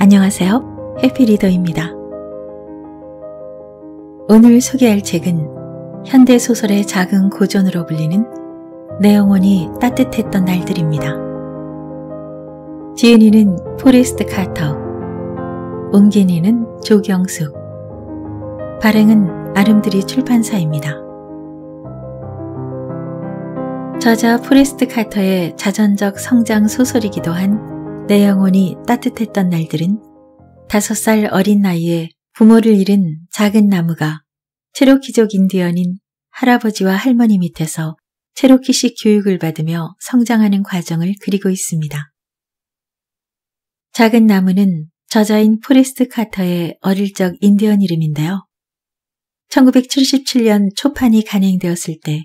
안녕하세요. 해피리더입니다. 오늘 소개할 책은 현대소설의 작은 고전으로 불리는 내 영혼이 따뜻했던 날들입니다. 지은이는 포레스트 카터, 웅기니는 조경숙, 발행은 아름드리 출판사입니다. 저자 포레스트 카터의 자전적 성장 소설이기도 한내 영혼이 따뜻했던 날들은 다섯 살 어린 나이에 부모를 잃은 작은 나무가 체로키족 인디언인 할아버지와 할머니 밑에서 체로키식 교육을 받으며 성장하는 과정을 그리고 있습니다. 작은 나무는 저자인 포레스트 카터의 어릴 적 인디언 이름인데요. 1977년 초판이 간행되었을 때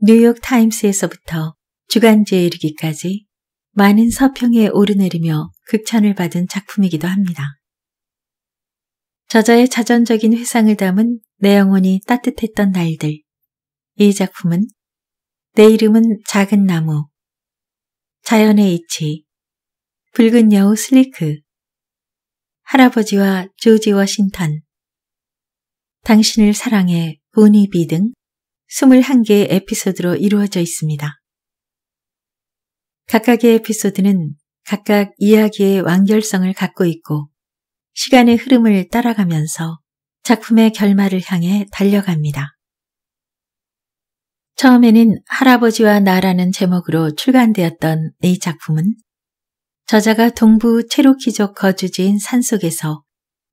뉴욕 타임스에서부터 주간지에 이르기까지 많은 서평에 오르내리며 극찬을 받은 작품이기도 합니다. 저자의 자전적인 회상을 담은 내 영혼이 따뜻했던 날들. 이 작품은 내 이름은 작은 나무, 자연의 이치, 붉은 여우 슬리크, 할아버지와 조지 워싱턴, 당신을 사랑해 보니비 등 21개의 에피소드로 이루어져 있습니다. 각각의 에피소드는 각각 이야기의 완결성을 갖고 있고 시간의 흐름을 따라가면서 작품의 결말을 향해 달려갑니다. 처음에는 할아버지와 나라는 제목으로 출간되었던 이 작품은 저자가 동부 체로키족 거주지인 산속에서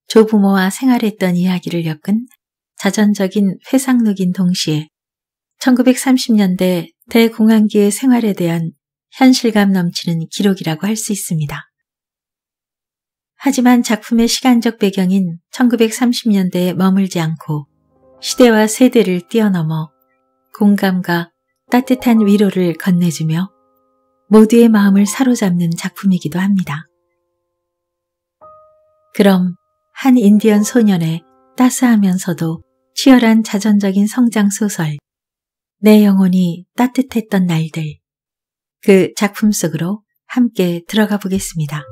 조부모와 생활했던 이야기를 엮은 자전적인 회상록인 동시에 1930년대 대공항기의 생활에 대한 현실감 넘치는 기록이라고 할 수 있습니다. 하지만 작품의 시간적 배경인 1930년대에 머물지 않고 시대와 세대를 뛰어넘어 공감과 따뜻한 위로를 건네주며 모두의 마음을 사로잡는 작품이기도 합니다. 그럼 한 인디언 소년의 따스하면서도 치열한 자전적인 성장 소설 내 영혼이 따뜻했던 날들 그 작품 속으로 함께 들어가 보겠습니다.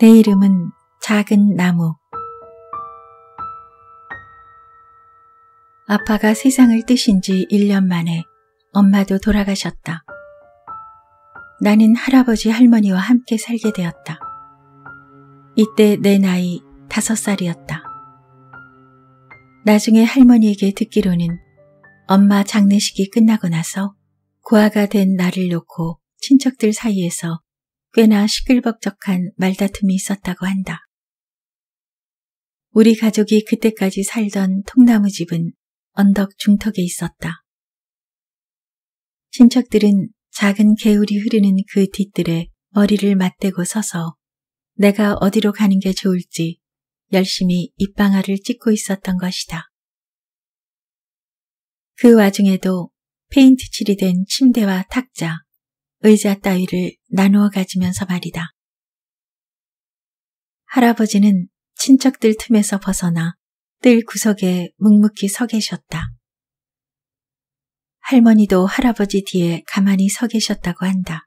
내 이름은 작은 나무. 아빠가 세상을 뜨신 지 1년 만에 엄마도 돌아가셨다. 나는 할아버지 할머니와 함께 살게 되었다. 이때 내 나이 5살이었다. 나중에 할머니에게 듣기로는 엄마 장례식이 끝나고 나서 고아가 된 나를 놓고 친척들 사이에서 꽤나 시끌벅적한 말다툼이 있었다고 한다. 우리 가족이 그때까지 살던 통나무 집은 언덕 중턱에 있었다. 친척들은 작은 개울이 흐르는 그 뒤뜰에 머리를 맞대고 서서 내가 어디로 가는 게 좋을지 열심히 입방아를 찍고 있었던 것이다. 그 와중에도 페인트 칠이 된 침대와 탁자, 의자 따위를 나누어 가지면서 말이다. 할아버지는 친척들 틈에서 벗어나 뜰 구석에 묵묵히 서 계셨다. 할머니도 할아버지 뒤에 가만히 서 계셨다고 한다.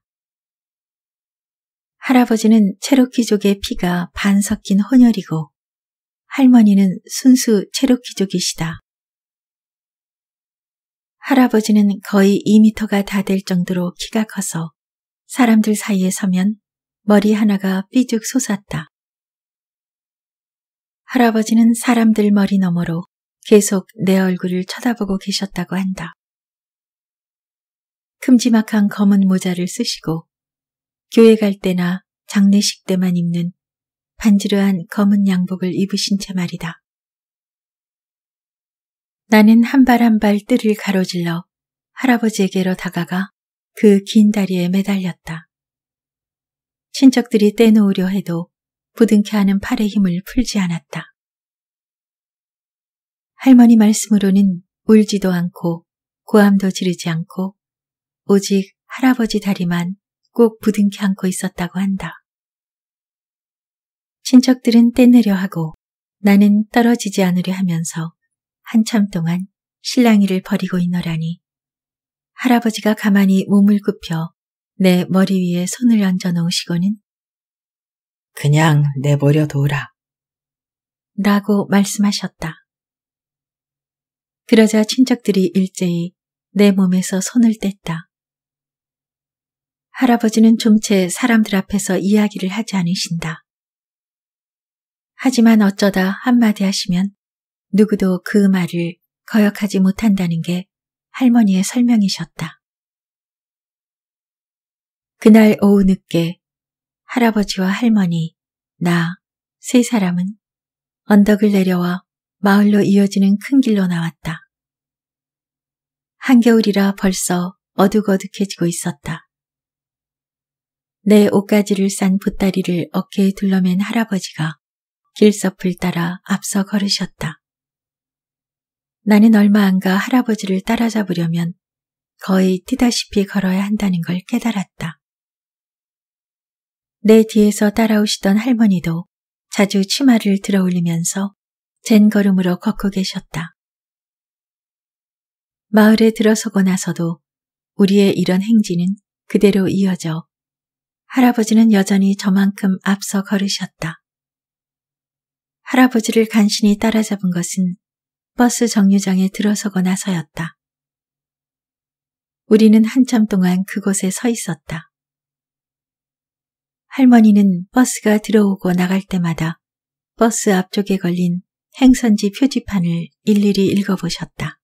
할아버지는 체로키족의 피가 반 섞인 혼혈이고 할머니는 순수 체로키족이시다. 할아버지는 거의 2미터가 다 될 정도로 키가 커서 사람들 사이에 서면 머리 하나가 삐죽 솟았다. 할아버지는 사람들 머리 너머로 계속 내 얼굴을 쳐다보고 계셨다고 한다. 큼지막한 검은 모자를 쓰시고 교회 갈 때나 장례식 때만 입는 반지르한 검은 양복을 입으신 채 말이다. 나는 한 발 한 발 뜰을 가로질러 할아버지에게로 다가가 그 긴 다리에 매달렸다. 친척들이 떼놓으려 해도 부둥켜 하는 팔의 힘을 풀지 않았다. 할머니 말씀으로는 울지도 않고 고함도 지르지 않고 오직 할아버지 다리만 꼭 부둥켜 안고 있었다고 한다. 친척들은 떼내려 하고 나는 떨어지지 않으려 하면서 한참 동안 실랑이를 벌이고 있노라니. 할아버지가 가만히 몸을 굽혀 내 머리 위에 손을 얹어 놓으시고는 그냥 내버려 둬라. 라고 말씀하셨다. 그러자 친척들이 일제히 내 몸에서 손을 뗐다. 할아버지는 좀 채 사람들 앞에서 이야기를 하지 않으신다. 하지만 어쩌다 한마디 하시면 누구도 그 말을 거역하지 못한다는 게 할머니의 설명이셨다. 그날 오후 늦게 할아버지와 할머니, 나, 세 사람은 언덕을 내려와 마을로 이어지는 큰 길로 나왔다. 한겨울이라 벌써 어둑어둑해지고 있었다. 내 옷가지를 싼 보따리를 어깨에 둘러맨 할아버지가 길섭을 따라 앞서 걸으셨다. 나는 얼마 안가 할아버지를 따라잡으려면 거의 뛰다시피 걸어야 한다는 걸 깨달았다. 내 뒤에서 따라오시던 할머니도 자주 치마를 들어 올리면서 젠 걸음으로 걷고 계셨다. 마을에 들어서고 나서도 우리의 이런 행진은 그대로 이어져 할아버지는 여전히 저만큼 앞서 걸으셨다. 할아버지를 간신히 따라잡은 것은 버스 정류장에 들어서고 나서였다. 우리는 한참 동안 그곳에 서 있었다. 할머니는 버스가 들어오고 나갈 때마다 버스 앞쪽에 걸린 행선지 표지판을 일일이 읽어보셨다.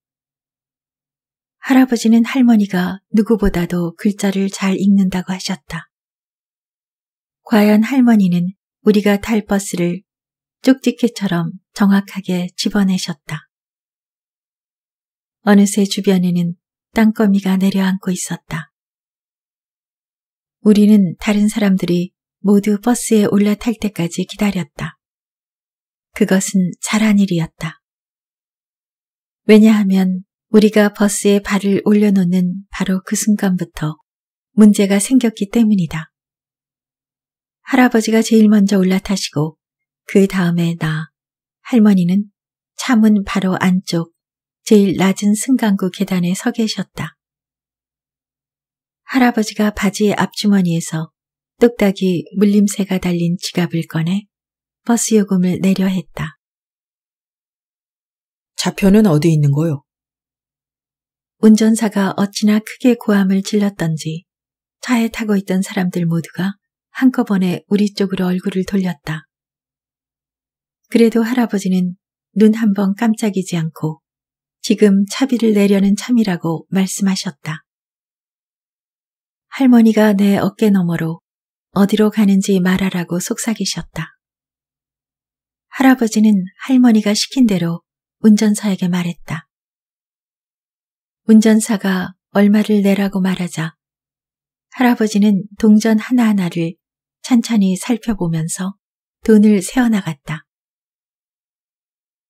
할아버지는 할머니가 누구보다도 글자를 잘 읽는다고 하셨다. 과연 할머니는 우리가 탈 버스를 쪽지게처럼 정확하게 집어내셨다. 어느새 주변에는 땅거미가 내려앉고 있었다. 우리는 다른 사람들이 모두 버스에 올라탈 때까지 기다렸다. 그것은 잘한 일이었다. 왜냐하면 우리가 버스에 발을 올려놓는 바로 그 순간부터 문제가 생겼기 때문이다. 할아버지가 제일 먼저 올라타시고 그 다음에 나. 할머니는 차 문 바로 안쪽 제일 낮은 승강구 계단에 서 계셨다. 할아버지가 바지 앞주머니에서 뚝딱이 물림새가 달린 지갑을 꺼내 버스 요금을 내려 했다. 좌표는 어디 있는 거요? 운전사가 어찌나 크게 고함을 질렀던지 차에 타고 있던 사람들 모두가 한꺼번에 우리 쪽으로 얼굴을 돌렸다. 그래도 할아버지는 눈 한번 깜짝이지 않고 지금 차비를 내려는 참이라고 말씀하셨다. 할머니가 내 어깨 너머로 어디로 가는지 말하라고 속삭이셨다. 할아버지는 할머니가 시킨 대로 운전사에게 말했다. 운전사가 얼마를 내라고 말하자 할아버지는 동전 하나하나를 찬찬히 살펴보면서 돈을 세어나갔다.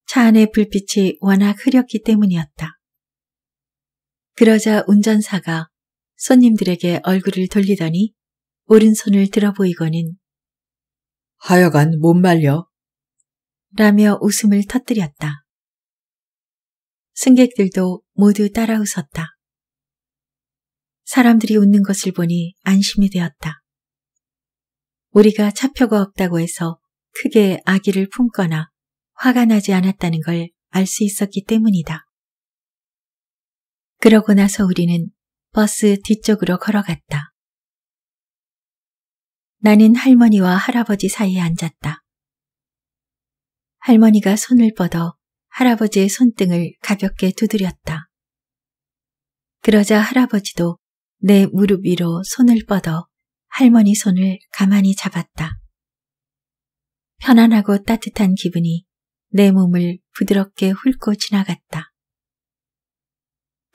차 안의 불빛이 워낙 흐렸기 때문이었다. 그러자 운전사가 손님들에게 얼굴을 돌리더니 오른손을 들어보이고는 하여간 못 말려 라며 웃음을 터뜨렸다. 승객들도 모두 따라 웃었다. 사람들이 웃는 것을 보니 안심이 되었다. 우리가 차표가 없다고 해서 크게 아기를 품거나 화가 나지 않았다는 걸 알 수 있었기 때문이다. 그러고 나서 우리는 버스 뒤쪽으로 걸어갔다. 나는 할머니와 할아버지 사이에 앉았다. 할머니가 손을 뻗어 할아버지의 손등을 가볍게 두드렸다. 그러자 할아버지도 내 무릎 위로 손을 뻗어 할머니 손을 가만히 잡았다. 편안하고 따뜻한 기분이 내 몸을 부드럽게 훑고 지나갔다.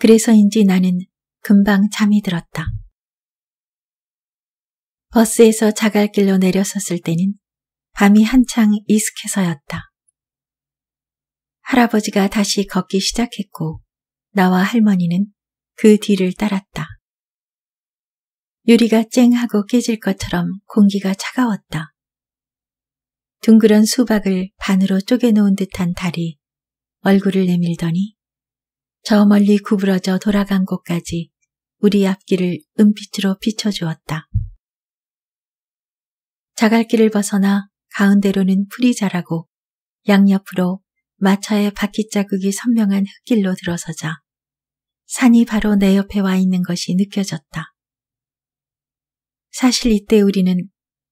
그래서인지 나는 금방 잠이 들었다. 버스에서 자갈길로 내려섰을 때는 밤이 한창 익숙해서였다. 할아버지가 다시 걷기 시작했고 나와 할머니는 그 뒤를 따랐다. 유리가 쨍하고 깨질 것처럼 공기가 차가웠다. 둥그런 수박을 반으로 쪼개놓은 듯한 달이 얼굴을 내밀더니 저 멀리 구부러져 돌아간 곳까지 우리 앞길을 은빛으로 비춰주었다. 자갈길을 벗어나 가운데로는 풀이 자라고 양옆으로 마차의 바퀴자국이 선명한 흙길로 들어서자 산이 바로 내 옆에 와 있는 것이 느껴졌다. 사실 이때 우리는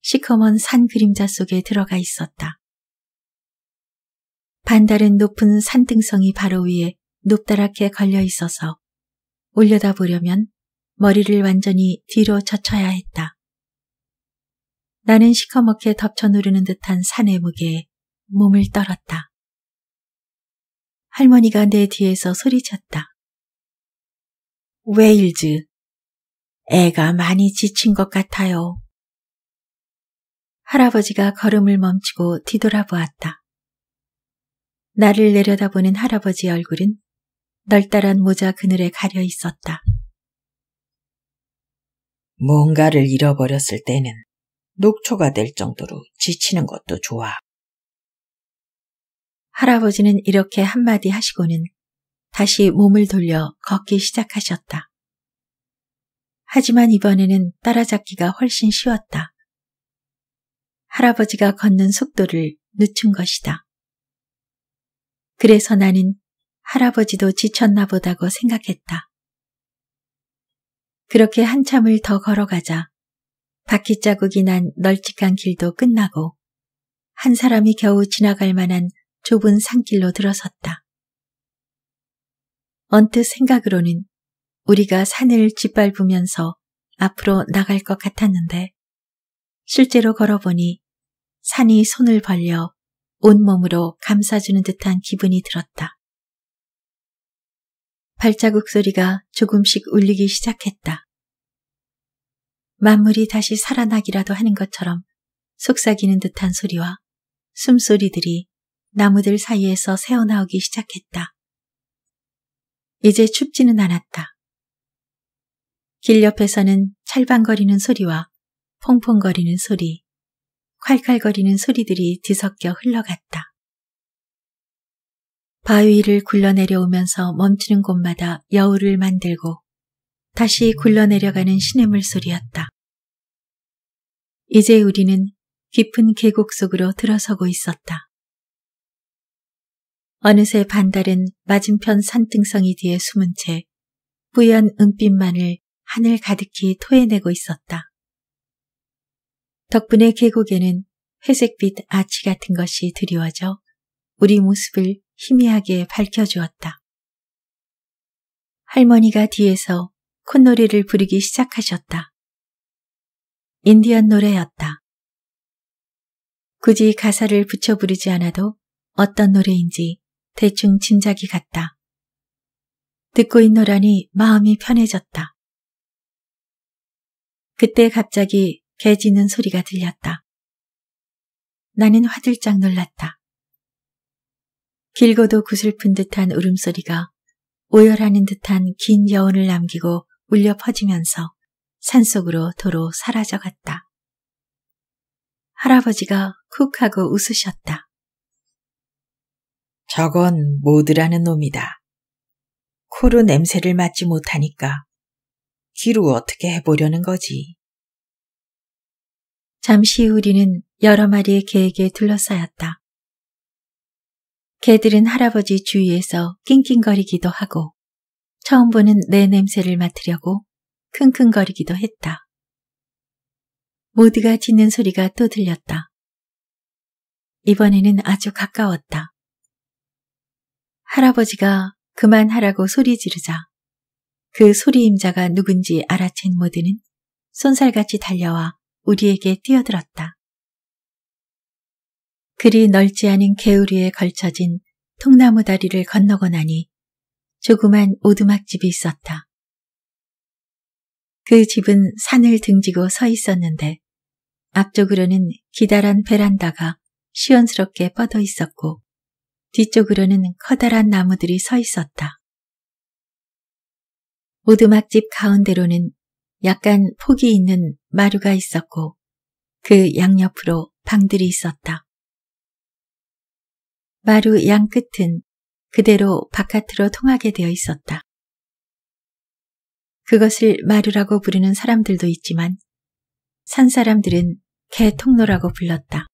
시커먼 산 그림자 속에 들어가 있었다. 반달은 높은 산등성이 바로 위에 높다랗게 걸려 있어서 올려다 보려면 머리를 완전히 뒤로 젖혀야 했다. 나는 시커멓게 덮쳐 누르는 듯한 산의 무게에 몸을 떨었다. 할머니가 내 뒤에서 소리쳤다. 웨일즈, 애가 많이 지친 것 같아요. 할아버지가 걸음을 멈추고 뒤돌아보았다. 나를 내려다보는 할아버지 의 얼굴은 널따란 모자 그늘에 가려 있었다. 뭔가를 잃어버렸을 때는 녹초가 될 정도로 지치는 것도 좋아. 할아버지는 이렇게 한마디 하시고는 다시 몸을 돌려 걷기 시작하셨다. 하지만 이번에는 따라잡기가 훨씬 쉬웠다. 할아버지가 걷는 속도를 늦춘 것이다. 그래서 나는 할아버지도 지쳤나 보다고 생각했다. 그렇게 한참을 더 걸어가자 바퀴 자국이 난 널찍한 길도 끝나고 한 사람이 겨우 지나갈 만한 좁은 산길로 들어섰다. 언뜻 생각으로는 우리가 산을 짓밟으면서 앞으로 나갈 것 같았는데 실제로 걸어보니 산이 손을 벌려 온몸으로 감싸주는 듯한 기분이 들었다. 발자국 소리가 조금씩 울리기 시작했다. 만물이 다시 살아나기라도 하는 것처럼 속삭이는 듯한 소리와 숨소리들이 나무들 사이에서 새어나오기 시작했다. 이제 춥지는 않았다. 길 옆에서는 찰방거리는 소리와 펑펑거리는 소리, 칼칼거리는 소리들이 뒤섞여 흘러갔다. 바위를 굴러내려오면서 멈추는 곳마다 여우를 만들고 다시 굴러내려가는 시냇물 소리였다. 이제 우리는 깊은 계곡 속으로 들어서고 있었다. 어느새 반달은 맞은편 산등성이 뒤에 숨은 채 뿌연 은빛만을 하늘 가득히 토해내고 있었다. 덕분에 계곡에는 회색빛 아치 같은 것이 드리워져 우리 모습을 희미하게 밝혀주었다. 할머니가 뒤에서 콧노래를 부르기 시작하셨다. 인디언 노래였다. 굳이 가사를 붙여 부르지 않아도 어떤 노래인지 대충 짐작이 갔다. 듣고 있노라니 마음이 편해졌다. 그때 갑자기 개지는 소리가 들렸다. 나는 화들짝 놀랐다. 길고도 구슬픈 듯한 울음소리가 오열하는 듯한 긴 여운을 남기고 울려 퍼지면서 산속으로 도로 사라져갔다. 할아버지가 쿡 하고 웃으셨다. 저건 모드라는 놈이다. 코로 냄새를 맡지 못하니까 귀로 어떻게 해보려는 거지. 잠시 우리는 여러 마리의 개에게 둘러싸였다. 개들은 할아버지 주위에서 낑낑거리기도 하고 처음 보는 내 냄새를 맡으려고 킁킁거리기도 했다. 모두가 짖는 소리가 또 들렸다. 이번에는 아주 가까웠다. 할아버지가 그만하라고 소리 지르자 그 소리 임자가 누군지 알아챈 모드는 손살같이 달려와 우리에게 뛰어들었다. 그리 넓지 않은 개우리에 걸쳐진 통나무 다리를 건너고 나니 조그만 오두막집이 있었다. 그 집은 산을 등지고 서 있었는데 앞쪽으로는 기다란 베란다가 시원스럽게 뻗어 있었고 뒤쪽으로는 커다란 나무들이 서 있었다. 오두막집 가운데로는 약간 폭이 있는 마루가 있었고 그 양옆으로 방들이 있었다. 마루 양 끝은 그대로 바깥으로 통하게 되어 있었다. 그것을 마루라고 부르는 사람들도 있지만 산 사람들은 개 통로라고 불렀다.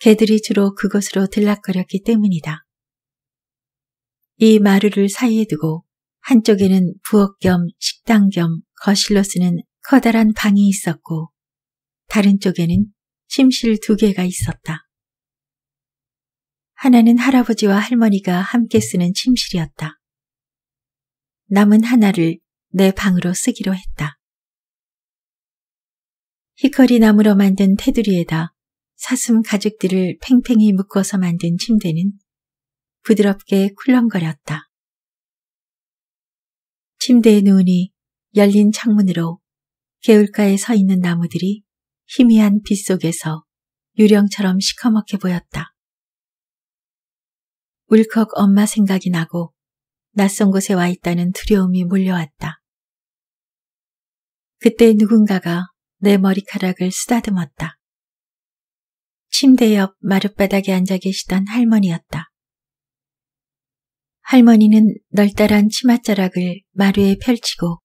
개들이 주로 그것으로 들락거렸기 때문이다. 이 마루를 사이에 두고 한쪽에는 부엌 겸 식당 겸 거실로 쓰는 커다란 방이 있었고 다른 쪽에는 침실 두 개가 있었다. 하나는 할아버지와 할머니가 함께 쓰는 침실이었다. 남은 하나를 내 방으로 쓰기로 했다. 히커리 나무로 만든 테두리에다 사슴 가죽들을 팽팽히 묶어서 만든 침대는 부드럽게 쿨렁거렸다. 침대에 누우니 열린 창문으로 개울가에 서 있는 나무들이 희미한 빛 속에서 유령처럼 시커멓게 보였다. 울컥 엄마 생각이 나고 낯선 곳에 와 있다는 두려움이 몰려왔다. 그때 누군가가 내 머리카락을 쓰다듬었다. 침대 옆 마룻바닥에 앉아 계시던 할머니였다. 할머니는 널따란 치맛자락을 마루에 펼치고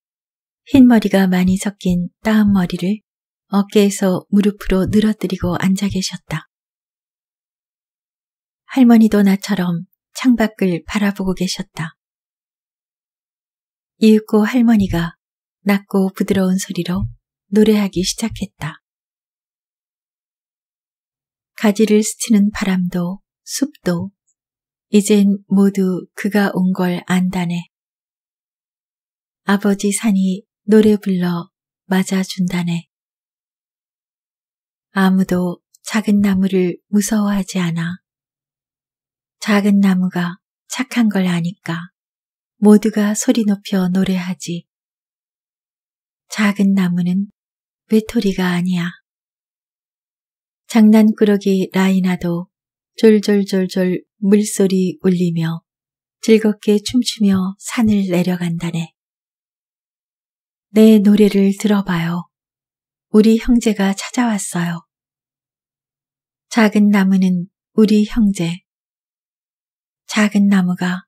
흰머리가 많이 섞인 따은머리를 어깨에서 무릎으로 늘어뜨리고 앉아 계셨다. 할머니도 나처럼 창밖을 바라보고 계셨다. 이윽고 할머니가 낮고 부드러운 소리로 노래하기 시작했다. 가지를 스치는 바람도 숲도 이젠 모두 그가 온 걸 안다네. 아버지 산이 노래 불러 맞아준다네. 아무도 작은 나무를 무서워하지 않아. 작은 나무가 착한 걸 아니까 모두가 소리 높여 노래하지. 작은 나무는 외톨이가 아니야. 장난꾸러기 라이나도 졸졸졸졸 물소리 울리며 즐겁게 춤추며 산을 내려간다네. 내 노래를 들어봐요. 우리 형제가 찾아왔어요. 작은 나무는 우리 형제. 작은 나무가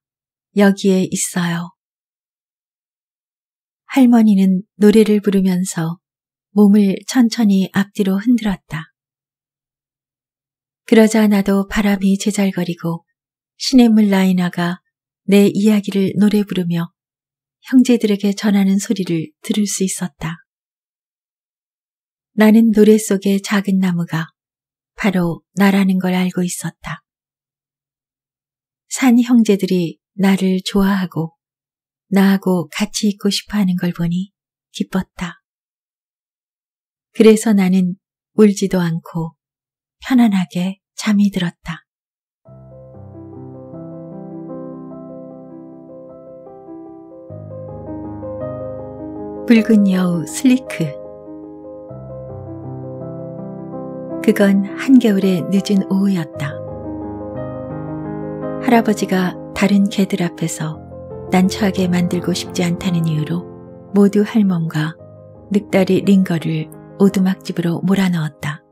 여기에 있어요. 할머니는 노래를 부르면서 몸을 천천히 앞뒤로 흔들었다. 그러자 나도 바람이 제잘거리고 시냇물 라이나가 내 이야기를 노래 부르며 형제들에게 전하는 소리를 들을 수 있었다. 나는 노래 속의 작은 나무가 바로 나라는 걸 알고 있었다. 산 형제들이 나를 좋아하고 나하고 같이 있고 싶어 하는 걸 보니 기뻤다. 그래서 나는 울지도 않고 편안하게 잠이 들었다. 붉은 여우 슬리크 그건 한겨울의 늦은 오후였다. 할아버지가 다른 개들 앞에서 난처하게 만들고 싶지 않다는 이유로 모두 할멈과 늑다리 링거를 오두막집으로 몰아넣었다.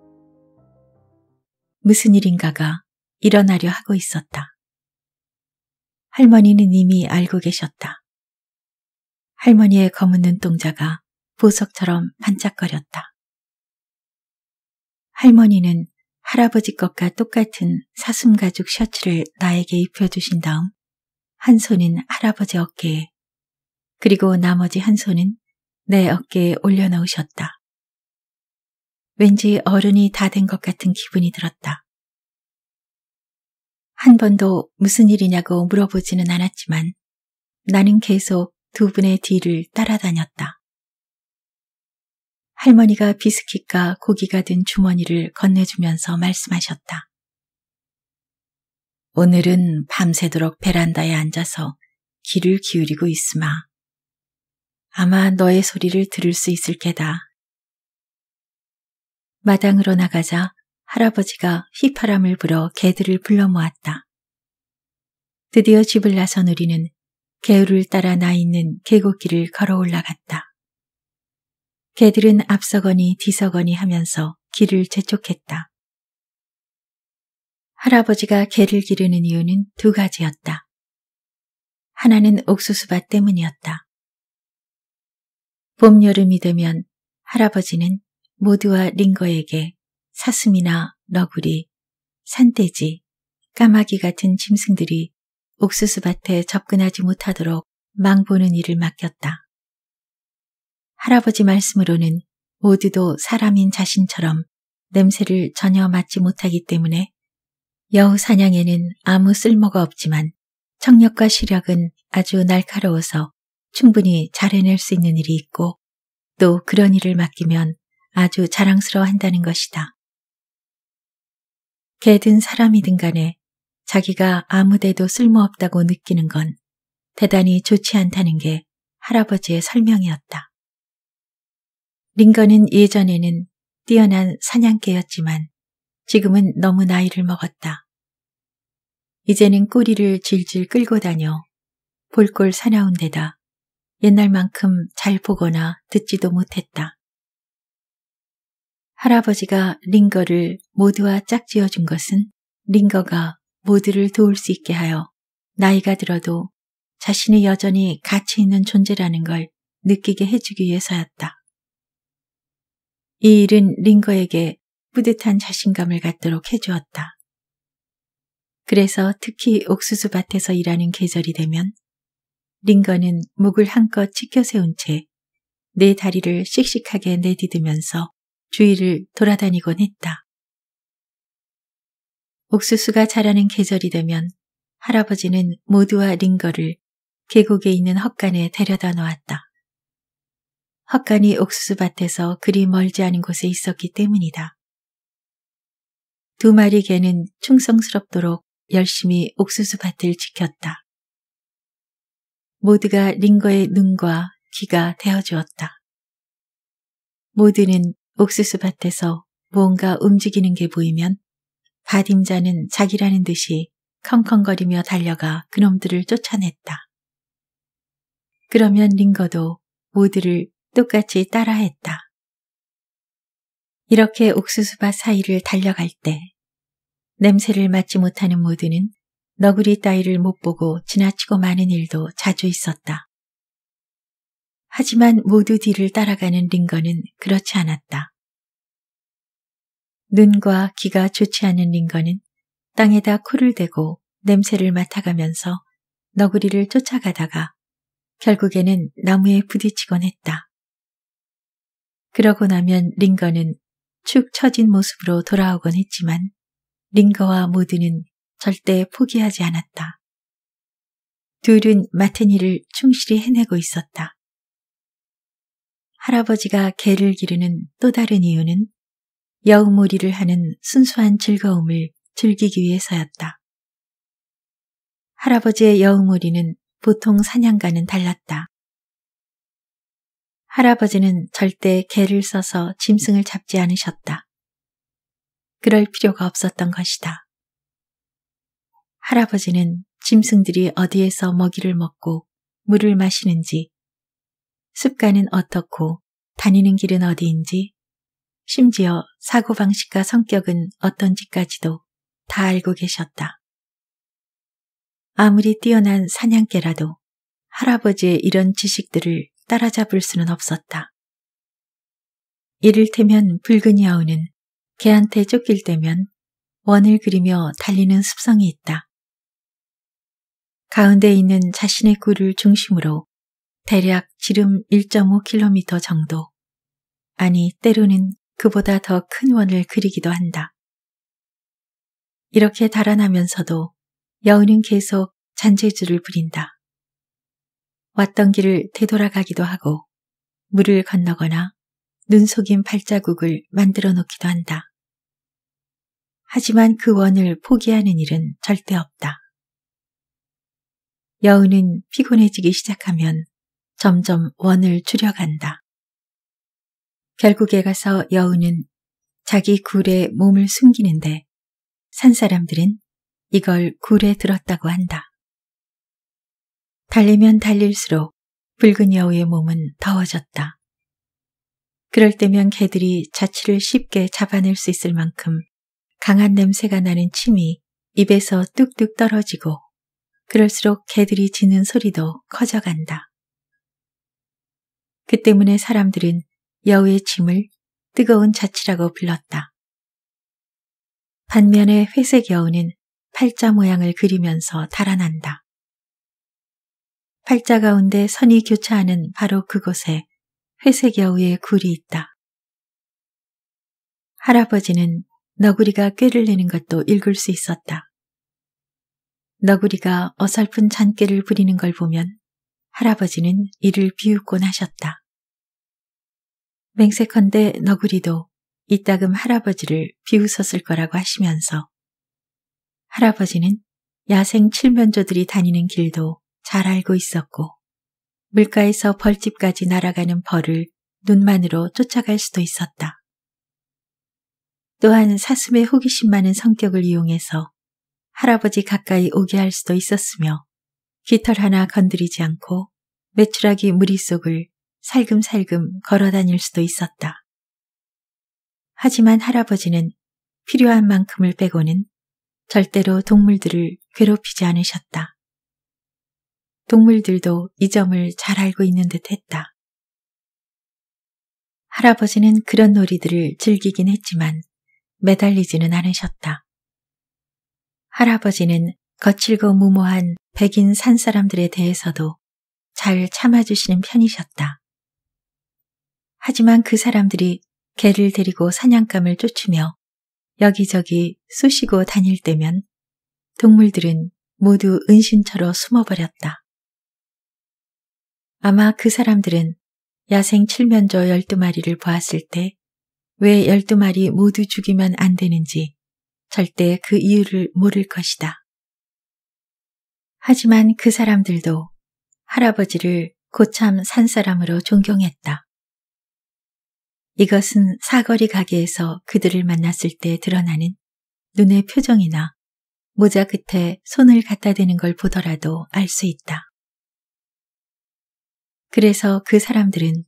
무슨 일인가가 일어나려 하고 있었다. 할머니는 이미 알고 계셨다. 할머니의 검은 눈동자가 보석처럼 반짝거렸다. 할머니는 할아버지 것과 똑같은 사슴 가죽 셔츠를 나에게 입혀주신 다음 한 손은 할아버지 어깨에 그리고 나머지 한 손은 내 어깨에 올려놓으셨다. 왠지 어른이 다 된 것 같은 기분이 들었다. 한 번도 무슨 일이냐고 물어보지는 않았지만 나는 계속 두 분의 뒤를 따라다녔다. 할머니가 비스킷과 고기가 든 주머니를 건네주면서 말씀하셨다. 오늘은 밤새도록 베란다에 앉아서 귀를 기울이고 있으마. 아마 너의 소리를 들을 수 있을 게다. 마당으로 나가자 할아버지가 휘파람을 불어 개들을 불러 모았다. 드디어 집을 나선 우리는 개울을 따라 나 있는 계곡길을 걸어 올라갔다. 개들은 앞서거니 뒤서거니 하면서 길을 재촉했다. 할아버지가 개를 기르는 이유는 두 가지였다. 하나는 옥수수밭 때문이었다. 봄, 여름이 되면 할아버지는 모두와 링거에게 사슴이나 너구리, 산돼지, 까마귀 같은 짐승들이 옥수수밭에 접근하지 못하도록 망보는 일을 맡겼다. 할아버지 말씀으로는 모두도 사람인 자신처럼 냄새를 전혀 맡지 못하기 때문에 여우 사냥에는 아무 쓸모가 없지만 청력과 시력은 아주 날카로워서 충분히 잘해낼 수 있는 일이 있고 또 그런 일을 맡기면 아주 자랑스러워한다는 것이다. 개든 사람이든 간에 자기가 아무데도 쓸모없다고 느끼는 건 대단히 좋지 않다는 게 할아버지의 설명이었다. 링거는 예전에는 뛰어난 사냥개였지만 지금은 너무 나이를 먹었다. 이제는 꼬리를 질질 끌고 다녀 볼꼴 사나운 데다 옛날만큼 잘 보거나 듣지도 못했다. 할아버지가 링거를 모두와 짝지어준 것은 링거가 모두를 도울 수 있게 하여 나이가 들어도 자신이 여전히 가치 있는 존재라는 걸 느끼게 해주기 위해서였다. 이 일은 링거에게 뿌듯한 자신감을 갖도록 해주었다. 그래서 특히 옥수수 밭에서 일하는 계절이 되면 링거는 목을 한껏 치켜세운 채 내 다리를 씩씩하게 내디디면서 주위를 돌아다니곤 했다. 옥수수가 자라는 계절이 되면 할아버지는 모두와 링거를 계곡에 있는 헛간에 데려다 놓았다. 헛간이 옥수수밭에서 그리 멀지 않은 곳에 있었기 때문이다. 두 마리 개는 충성스럽도록 열심히 옥수수밭을 지켰다. 모두가 링거의 눈과 귀가 되어주었다. 모두는 옥수수밭에서 무언가 움직이는 게 보이면 가딤자는 자기라는 듯이 컹컹거리며 달려가 그놈들을 쫓아냈다. 그러면 링거도 모두를 똑같이 따라했다. 이렇게 옥수수밭 사이를 달려갈 때 냄새를 맡지 못하는 모두는 너구리 따위를 못 보고 지나치고 마는 일도 자주 있었다. 하지만 모두 뒤를 따라가는 링거는 그렇지 않았다. 눈과 귀가 좋지 않은 링거는 땅에다 코를 대고 냄새를 맡아가면서 너구리를 쫓아가다가 결국에는 나무에 부딪히곤 했다. 그러고 나면 링거는 축 처진 모습으로 돌아오곤 했지만 링거와 모드는 절대 포기하지 않았다. 둘은 맡은 일을 충실히 해내고 있었다. 할아버지가 개를 기르는 또 다른 이유는 여우몰이를 하는 순수한 즐거움을 즐기기 위해서였다. 할아버지의 여우몰이는 보통 사냥과는 달랐다. 할아버지는 절대 개를 써서 짐승을 잡지 않으셨다. 그럴 필요가 없었던 것이다. 할아버지는 짐승들이 어디에서 먹이를 먹고 물을 마시는지, 습관은 어떻고 다니는 길은 어디인지 심지어 사고방식과 성격은 어떤지까지도 다 알고 계셨다. 아무리 뛰어난 사냥개라도 할아버지의 이런 지식들을 따라잡을 수는 없었다. 이를테면 붉은 여우는 개한테 쫓길 때면 원을 그리며 달리는 습성이 있다. 가운데 있는 자신의 굴을 중심으로 대략 지름 1.5km 정도, 아니 때로는 그보다 더 큰 원을 그리기도 한다. 이렇게 달아나면서도 여우는 계속 잔재주를 부린다. 왔던 길을 되돌아가기도 하고 물을 건너거나 눈 속인 발자국을 만들어 놓기도 한다. 하지만 그 원을 포기하는 일은 절대 없다. 여우는 피곤해지기 시작하면 점점 원을 줄여간다. 결국에 가서 여우는 자기 굴에 몸을 숨기는데 산 사람들은 이걸 굴에 들었다고 한다. 달리면 달릴수록 붉은 여우의 몸은 더워졌다. 그럴 때면 개들이 자취를 쉽게 잡아낼 수 있을 만큼 강한 냄새가 나는 침이 입에서 뚝뚝 떨어지고 그럴수록 개들이 지는 소리도 커져간다. 그 때문에 사람들은 여우의 짐을 뜨거운 자치라고 불렀다. 반면에 회색 여우는 팔자 모양을 그리면서 달아난다. 팔자 가운데 선이 교차하는 바로 그곳에 회색 여우의 굴이 있다. 할아버지는 너구리가 꾀를 내는 것도 읽을 수 있었다. 너구리가 어설픈 잔꾀를 부리는 걸 보면 할아버지는 이를 비웃곤 하셨다. 맹세컨대 너구리도 이따금 할아버지를 비웃었을 거라고 하시면서 할아버지는 야생 칠면조들이 다니는 길도 잘 알고 있었고 물가에서 벌집까지 날아가는 벌을 눈만으로 쫓아갈 수도 있었다. 또한 사슴의 호기심 많은 성격을 이용해서 할아버지 가까이 오게 할 수도 있었으며 깃털 하나 건드리지 않고 매출하기 무리 속을 살금살금 걸어 다닐 수도 있었다. 하지만 할아버지는 필요한 만큼을 빼고는 절대로 동물들을 괴롭히지 않으셨다. 동물들도 이 점을 잘 알고 있는 듯 했다. 할아버지는 그런 놀이들을 즐기긴 했지만 매달리지는 않으셨다. 할아버지는 거칠고 무모한 백인 산 사람들에 대해서도 잘 참아주시는 편이셨다. 하지만 그 사람들이 개를 데리고 사냥감을 쫓으며 여기저기 쑤시고 다닐 때면 동물들은 모두 은신처로 숨어버렸다. 아마 그 사람들은 야생 칠면조 12마리를 보았을 때 왜 12마리 모두 죽이면 안 되는지 절대 그 이유를 모를 것이다. 하지만 그 사람들도 할아버지를 고참 산사람으로 존경했다. 이것은 사거리 가게에서 그들을 만났을 때 드러나는 눈의 표정이나 모자 끝에 손을 갖다 대는 걸 보더라도 알 수 있다. 그래서 그 사람들은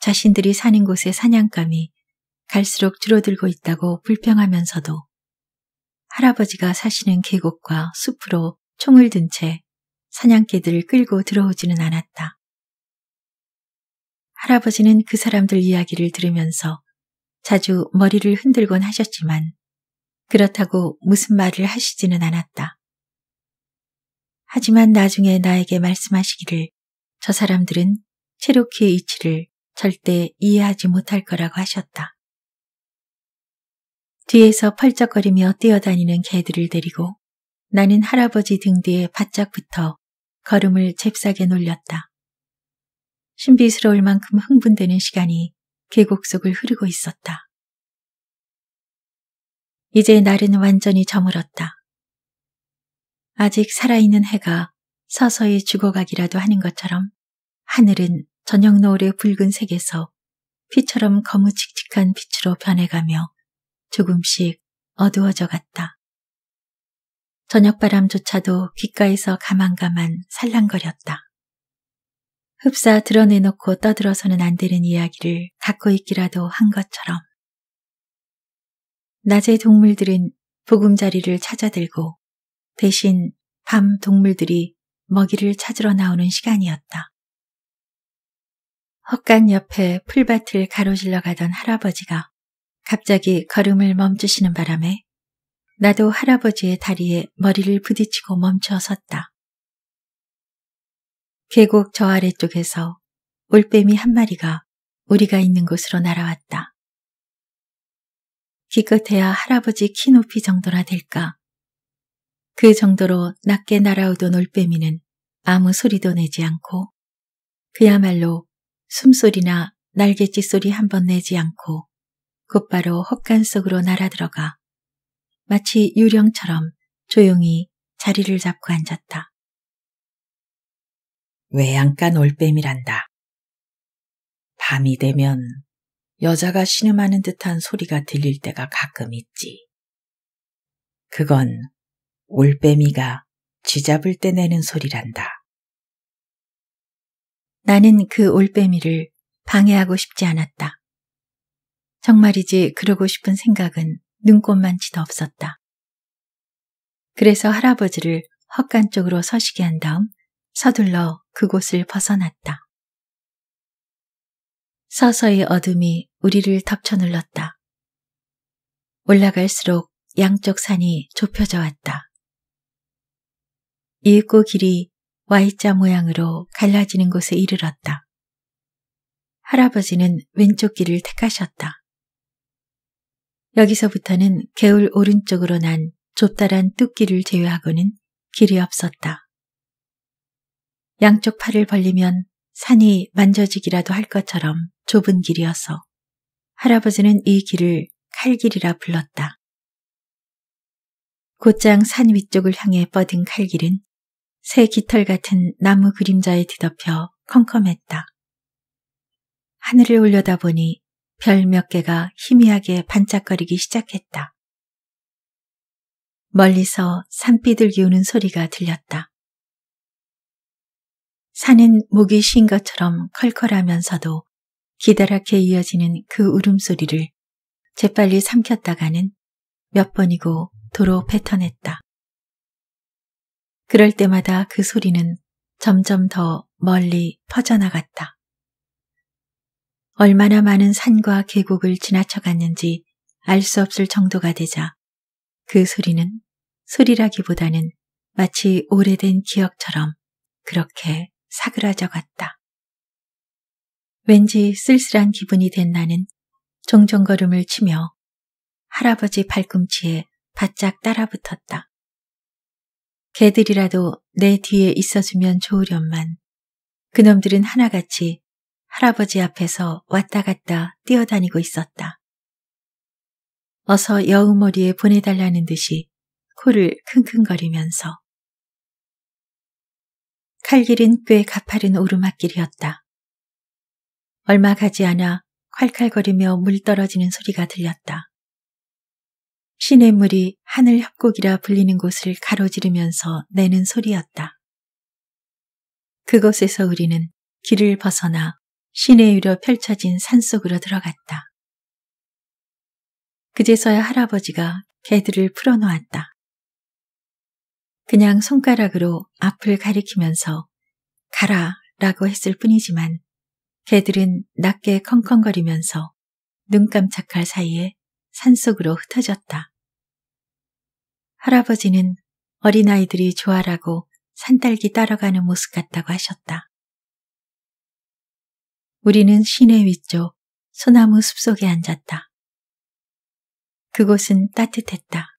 자신들이 사는 곳의 사냥감이 갈수록 줄어들고 있다고 불평하면서도 할아버지가 사시는 계곡과 숲으로 총을 든 채 사냥개들을 끌고 들어오지는 않았다. 할아버지는 그 사람들 이야기를 들으면서 자주 머리를 흔들곤 하셨지만 그렇다고 무슨 말을 하시지는 않았다. 하지만 나중에 나에게 말씀하시기를 저 사람들은 체로키의 이치를 절대 이해하지 못할 거라고 하셨다. 뒤에서 펄쩍거리며 뛰어다니는 개들을 데리고 나는 할아버지 등 뒤에 바짝 붙어 걸음을 잽싸게 놀렸다. 신비스러울 만큼 흥분되는 시간이 계곡 속을 흐르고 있었다. 이제 날은 완전히 저물었다. 아직 살아있는 해가 서서히 죽어가기라도 하는 것처럼 하늘은 저녁 노을의 붉은 색에서 피처럼 거무칙칙한 빛으로 변해가며 조금씩 어두워져 갔다. 저녁바람조차도 귓가에서 가만가만 살랑거렸다. 흡사 드러내놓고 떠들어서는 안 되는 이야기를 갖고 있기라도 한 것처럼. 낮의 동물들은 보금자리를 찾아들고 대신 밤 동물들이 먹이를 찾으러 나오는 시간이었다. 헛간 옆에 풀밭을 가로질러 가던 할아버지가 갑자기 걸음을 멈추시는 바람에 나도 할아버지의 다리에 머리를 부딪히고 멈춰 섰다. 계곡 저 아래쪽에서 올빼미 한 마리가 우리가 있는 곳으로 날아왔다. 기껏해야 할아버지 키 높이 정도나 될까. 그 정도로 낮게 날아오던 올빼미는 아무 소리도 내지 않고 그야말로 숨소리나 날갯짓 소리 한 번 내지 않고 곧바로 헛간 속으로 날아들어가 마치 유령처럼 조용히 자리를 잡고 앉았다. 외양간 올빼미란다. 밤이 되면 여자가 신음하는 듯한 소리가 들릴 때가 가끔 있지. 그건 올빼미가 쥐잡을 때 내는 소리란다. 나는 그 올빼미를 방해하고 싶지 않았다. 정말이지 그러고 싶은 생각은 눈꽃만치도 없었다. 그래서 할아버지를 헛간 쪽으로 서시게 한 다음 서둘러 그곳을 벗어났다. 서서히 어둠이 우리를 덮쳐눌렀다. 올라갈수록 양쪽 산이 좁혀져 왔다. 이윽고 길이 Y자 모양으로 갈라지는 곳에 이르렀다. 할아버지는 왼쪽 길을 택하셨다. 여기서부터는 개울 오른쪽으로 난 좁다란 뚝길을 제외하고는 길이 없었다. 양쪽 팔을 벌리면 산이 만져지기라도 할 것처럼 좁은 길이어서 할아버지는 이 길을 칼길이라 불렀다. 곧장 산 위쪽을 향해 뻗은 칼길은 새 깃털 같은 나무 그림자에 뒤덮여 컴컴했다. 하늘을 올려다보니 별 몇 개가 희미하게 반짝거리기 시작했다. 멀리서 산비들 기우는 소리가 들렸다. 산은 목이 쉰 것처럼 컬컬하면서도 기다랗게 이어지는 그 울음소리를 재빨리 삼켰다가는 몇 번이고 도로 뱉어냈다. 그럴 때마다 그 소리는 점점 더 멀리 퍼져나갔다. 얼마나 많은 산과 계곡을 지나쳐갔는지 알 수 없을 정도가 되자 그 소리는 소리라기보다는 마치 오래된 기억처럼 그렇게 사그라져 갔다. 왠지 쓸쓸한 기분이 된 나는 종종걸음을 치며 할아버지 발꿈치에 바짝 따라붙었다. 개들이라도 내 뒤에 있어주면 좋으련만 그놈들은 하나같이 할아버지 앞에서 왔다 갔다 뛰어다니고 있었다. 어서 여우머리에 보내달라는 듯이 코를 킁킁거리면서 칼길은 꽤 가파른 오르막길이었다. 얼마 가지 않아 칼칼거리며물 떨어지는 소리가 들렸다. 시냇물이 하늘 협곡이라 불리는 곳을 가로지르면서 내는 소리였다. 그곳에서 우리는 길을 벗어나 시내 위로 펼쳐진 산속으로 들어갔다. 그제서야 할아버지가 개들을 풀어놓았다. 그냥 손가락으로 앞을 가리키면서 가라 라고 했을 뿐이지만 개들은 낮게 컹컹거리면서 눈 깜짝할 사이에 산속으로 흩어졌다. 할아버지는 어린아이들이 좋아라고 산딸기 따라가는 모습 같다고 하셨다. 우리는 시내 위쪽 소나무 숲속에 앉았다. 그곳은 따뜻했다.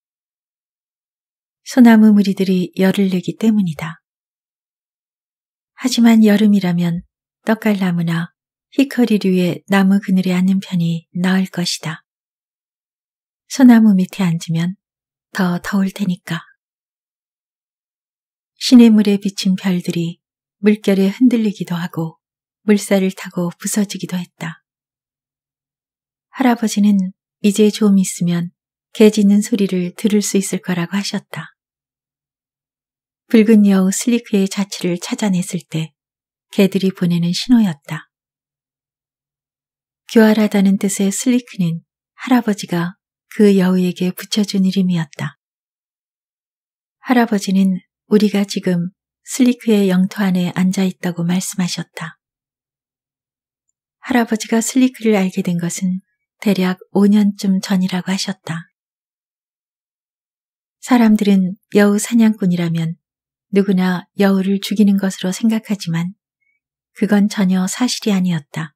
소나무 무리들이 열을 내기 때문이다. 하지만 여름이라면 떡갈나무나 히커리류의 나무 그늘에 앉는 편이 나을 것이다. 소나무 밑에 앉으면 더 더울 테니까. 시냇물에 비친 별들이 물결에 흔들리기도 하고 물살을 타고 부서지기도 했다. 할아버지는 이제 좀 있으면 개 짖는 소리를 들을 수 있을 거라고 하셨다. 붉은 여우 슬리크의 자취를 찾아냈을 때 개들이 보내는 신호였다. 교활하다는 뜻의 슬리크는 할아버지가 그 여우에게 붙여준 이름이었다. 할아버지는 우리가 지금 슬리크의 영토 안에 앉아 있다고 말씀하셨다. 할아버지가 슬리크를 알게 된 것은 대략 5년쯤 전이라고 하셨다. 사람들은 여우 사냥꾼이라면 누구나 여우를 죽이는 것으로 생각하지만 그건 전혀 사실이 아니었다.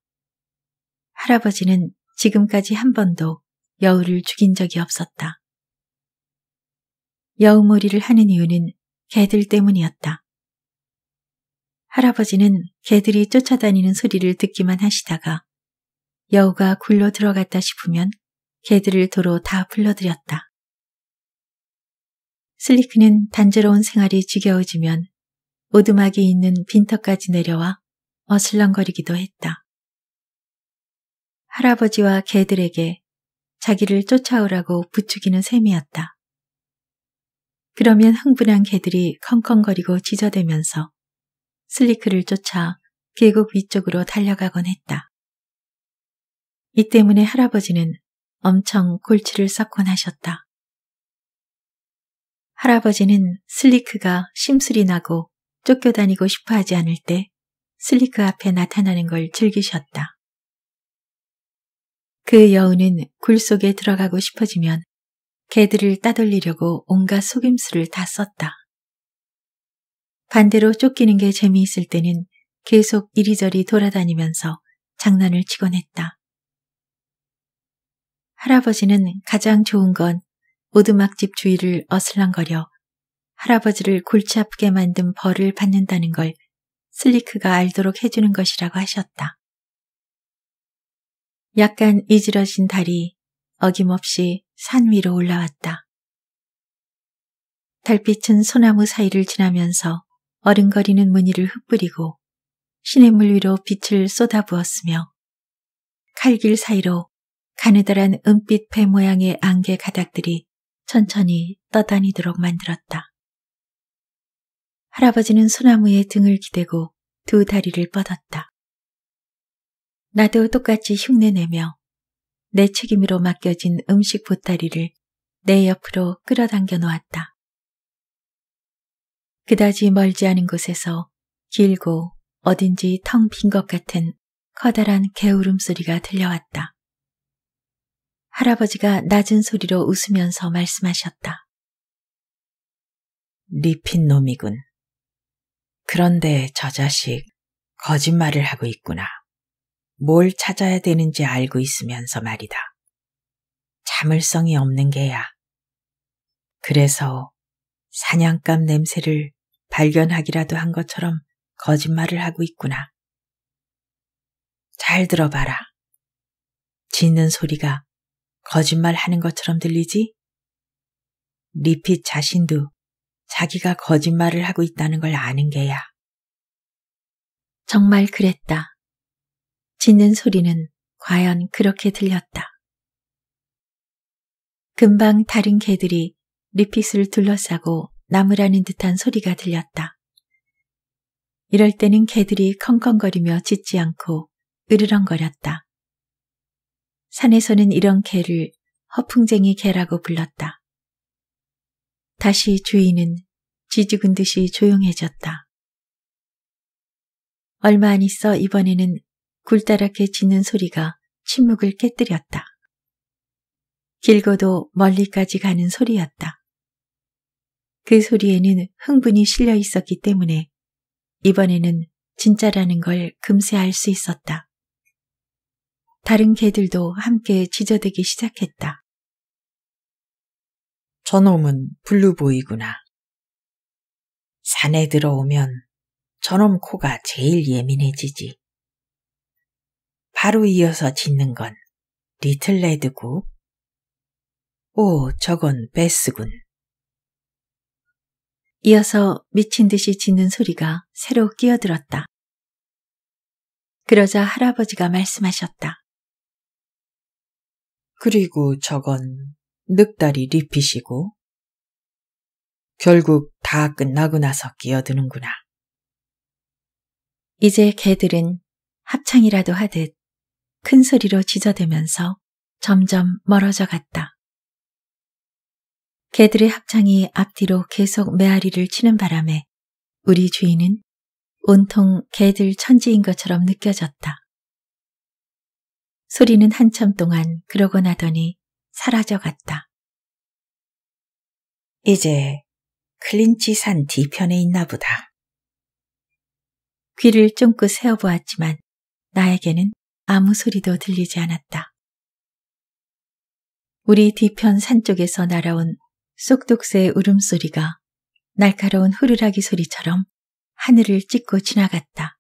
할아버지는 지금까지 한 번도 여우를 죽인 적이 없었다. 여우머리를 하는 이유는 개들 때문이었다. 할아버지는 개들이 쫓아다니는 소리를 듣기만 하시다가 여우가 굴러 들어갔다 싶으면 개들을 도로 다 불러들였다. 슬리크는 단조로운 생활이 지겨워지면 오두막이 있는 빈터까지 내려와 어슬렁거리기도 했다. 할아버지와 개들에게 자기를 쫓아오라고 부추기는 셈이었다. 그러면 흥분한 개들이 컹컹거리고 짖어대면서 슬리크를 쫓아 계곡 위쪽으로 달려가곤 했다. 이 때문에 할아버지는 엄청 골치를 썩곤 하셨다. 할아버지는 슬리크가 심술이 나고 쫓겨다니고 싶어 하지 않을 때 슬리크 앞에 나타나는 걸 즐기셨다. 그 여우는 굴 속에 들어가고 싶어지면 개들을 따돌리려고 온갖 속임수를 다 썼다. 반대로 쫓기는 게 재미있을 때는 계속 이리저리 돌아다니면서 장난을 치곤 했다. 할아버지는 가장 좋은 건 오두막집 주위를 어슬렁거려 할아버지를 골치 아프게 만든 벌을 받는다는 걸 슬리크가 알도록 해주는 것이라고 하셨다. 약간 이지러진 달이 어김없이 산 위로 올라왔다. 달빛은 소나무 사이를 지나면서 어른거리는 무늬를 흩뿌리고 시냇물 위로 빛을 쏟아부었으며 칼길 사이로 가느다란 은빛 배 모양의 안개 가닥들이 천천히 떠다니도록 만들었다. 할아버지는 소나무에 등을 기대고 두 다리를 뻗었다. 나도 똑같이 흉내내며 내 책임으로 맡겨진 음식 보따리를 내 옆으로 끌어당겨 놓았다. 그다지 멀지 않은 곳에서 길고 어딘지 텅 빈 것 같은 커다란 개울음 소리가 들려왔다. 할아버지가 낮은 소리로 웃으면서 말씀하셨다. 리핀 놈이군. 그런데 저 자식 거짓말을 하고 있구나. 뭘 찾아야 되는지 알고 있으면서 말이다. 자물성이 없는 게야. 그래서 사냥감 냄새를 발견하기라도 한 것처럼 거짓말을 하고 있구나. 잘 들어봐라. 짖는 소리가 거짓말 하는 것처럼 들리지? 리핏 자신도 자기가 거짓말을 하고 있다는 걸 아는 게야. 정말 그랬다. 짖는 소리는 과연 그렇게 들렸다. 금방 다른 개들이 리핏을 둘러싸고 나무라는 듯한 소리가 들렸다. 이럴 때는 개들이 컹컹거리며 짖지 않고 으르렁거렸다. 산에서는 이런 개를 허풍쟁이 개라고 불렀다. 다시 주인은 지죽은 듯이 조용해졌다. 얼마 안 있어 이번에는 굴다랗게 짖는 소리가 침묵을 깨뜨렸다. 길고도 멀리까지 가는 소리였다. 그 소리에는 흥분이 실려 있었기 때문에 이번에는 진짜라는 걸 금세 알 수 있었다. 다른 개들도 함께 짖어대기 시작했다. 저놈은 블루보이구나. 산에 들어오면 저놈 코가 제일 예민해지지. 바로 이어서 짖는 건 리틀레드고, 오, 저건 베스군. 이어서 미친 듯이 짖는 소리가 새로 끼어들었다. 그러자 할아버지가 말씀하셨다. 그리고 저건 늑다리 리핏이고 결국 다 끝나고 나서 끼어드는구나. 이제 개들은 합창이라도 하듯 큰 소리로 짖어대면서 점점 멀어져 갔다. 개들의 합창이 앞뒤로 계속 메아리를 치는 바람에 우리 주인은 온통 개들 천지인 것처럼 느껴졌다. 소리는 한참 동안 그러고 나더니 사라져 갔다. 이제 클린치 산 뒤편에 있나 보다. 귀를 쫑긋 세어보았지만 나에게는 아무 소리도 들리지 않았다. 우리 뒤편 산 쪽에서 날아온 쏙독새의 울음소리가 날카로운 후르라기 소리처럼 하늘을 찢고 지나갔다.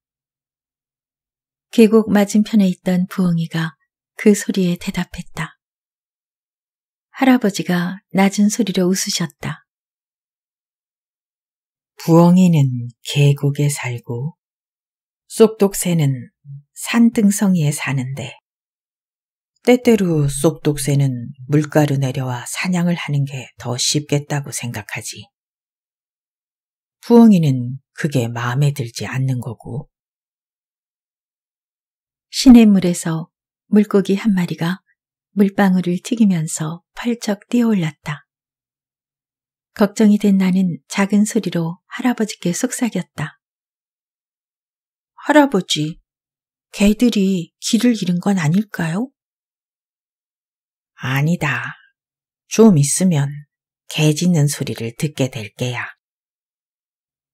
계곡 맞은편에 있던 부엉이가 그 소리에 대답했다. 할아버지가 낮은 소리로 웃으셨다. 부엉이는 계곡에 살고 쏙독새는 산등성이에 사는데 때때로 쏙독새는 물가로 내려와 사냥을 하는 게 더 쉽겠다고 생각하지. 부엉이는 그게 마음에 들지 않는 거고. 시냇물에서 물고기 한 마리가 물방울을 튀기면서 펄쩍 뛰어올랐다. 걱정이 된 나는 작은 소리로 할아버지께 속삭였다. 할아버지, 개들이 길을 잃은 건 아닐까요? 아니다. 좀 있으면 개 짖는 소리를 듣게 될 게야.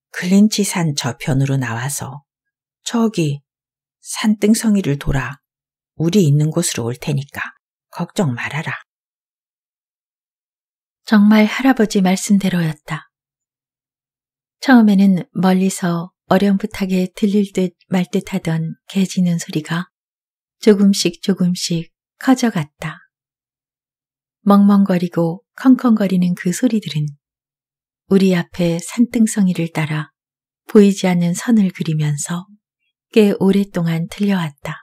글린치산 저편으로 나와서 저기 산등성이를 돌아 우리 있는 곳으로 올 테니까 걱정 말아라. 정말 할아버지 말씀대로였다. 처음에는 멀리서 어렴풋하게 들릴 듯 말 듯하던 개지는 소리가 조금씩 조금씩 커져갔다. 멍멍거리고 컹컹거리는 그 소리들은 우리 앞에 산등성이를 따라 보이지 않는 선을 그리면서 꽤 오랫동안 들려왔다.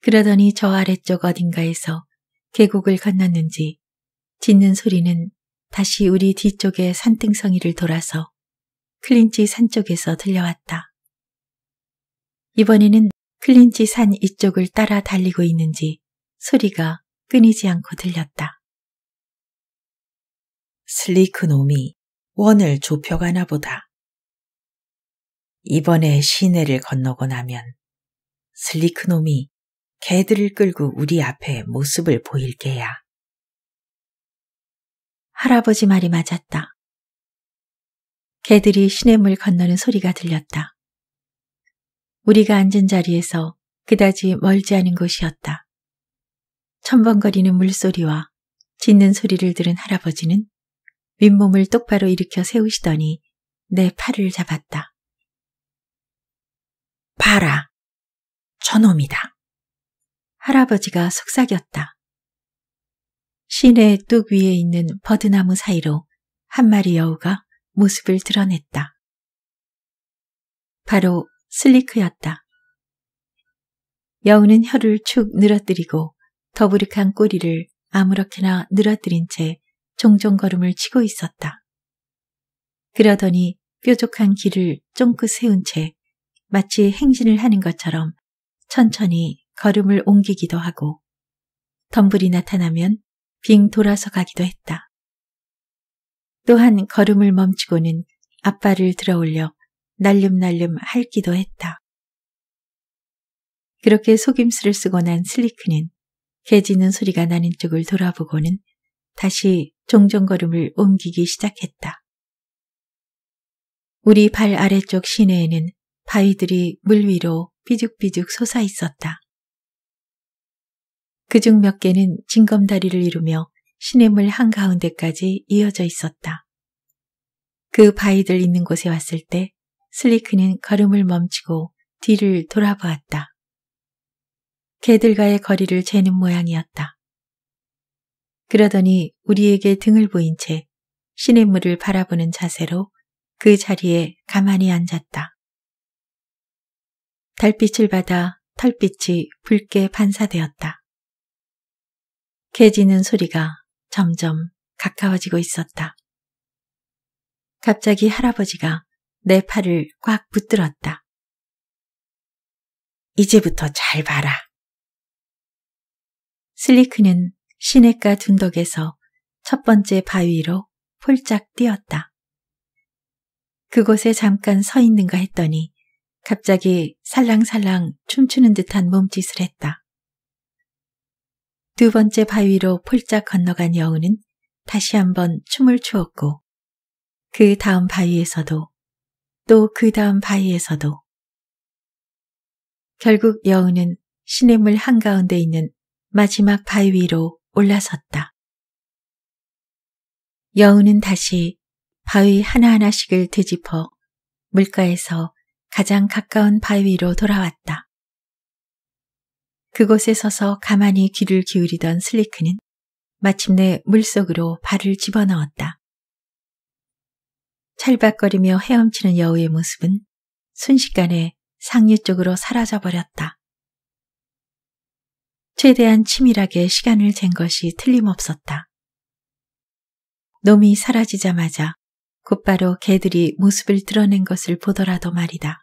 그러더니 저 아래쪽 어딘가에서 계곡을 건넜는지 짖는 소리는 다시 우리 뒤쪽의 산등성이를 돌아서 클린치 산 쪽에서 들려왔다. 이번에는 클린치 산 이쪽을 따라 달리고 있는지 소리가 끊이지 않고 들렸다. 슬리크 놈이 원을 좁혀가나 보다. 이번에 시내를 건너고 나면 슬리크 놈이 개들을 끌고 우리 앞에 모습을 보일 게야. 할아버지 말이 맞았다. 개들이 시냇물 건너는 소리가 들렸다. 우리가 앉은 자리에서 그다지 멀지 않은 곳이었다. 첨벙거리는 물소리와 짖는 소리를 들은 할아버지는 윗몸을 똑바로 일으켜 세우시더니 내 팔을 잡았다. 봐라, 저놈이다. 할아버지가 속삭였다. 시내 뚝 위에 있는 버드나무 사이로 한 마리 여우가 모습을 드러냈다. 바로 슬리크였다. 여우는 혀를 축 늘어뜨리고 더부룩한 꼬리를 아무렇게나 늘어뜨린 채 종종 걸음을 치고 있었다. 그러더니 뾰족한 길을 쫑긋 세운 채 마치 행진을 하는 것처럼 천천히 걸음을 옮기기도 하고 덤불이 나타나면 빙 돌아서 가기도 했다. 또한 걸음을 멈추고는 앞발을 들어 올려 날름날름 핥기도 했다. 그렇게 속임수를 쓰고 난 슬리크는 개지는 소리가 나는 쪽을 돌아보고는 다시 종종 걸음을 옮기기 시작했다. 우리 발 아래쪽 시내에는 바위들이 물 위로 삐죽삐죽 솟아 있었다. 그중 몇 개는 징검다리를 이루며 시냇물 한가운데까지 이어져 있었다. 그 바위들 있는 곳에 왔을 때 슬리크는 걸음을 멈추고 뒤를 돌아보았다. 개들과의 거리를 재는 모양이었다. 그러더니 우리에게 등을 보인 채 시냇물을 바라보는 자세로 그 자리에 가만히 앉았다. 달빛을 받아 털빛이 붉게 반사되었다. 캐지는 소리가 점점 가까워지고 있었다. 갑자기 할아버지가 내 팔을 꽉 붙들었다. 이제부터 잘 봐라. 슬리크는 시냇가 둔덕에서 첫 번째 바위로 폴짝 뛰었다. 그곳에 잠깐 서 있는가 했더니 갑자기 살랑살랑 춤추는 듯한 몸짓을 했다. 두 번째 바위로 폴짝 건너간 여우는 다시 한번 춤을 추었고 그 다음 바위에서도 또 그 다음 바위에서도 결국 여우는 시냇물 한가운데 있는 마지막 바위 위로 올라섰다. 여우는 다시 바위 하나하나씩을 뒤집어 물가에서 가장 가까운 바위로 위 돌아왔다. 그곳에 서서 가만히 귀를 기울이던 슬리크는 마침내 물속으로 발을 집어넣었다. 찰박거리며 헤엄치는 여우의 모습은 순식간에 상류 쪽으로 사라져버렸다. 최대한 치밀하게 시간을 잰 것이 틀림없었다. 놈이 사라지자마자 곧바로 개들이 모습을 드러낸 것을 보더라도 말이다.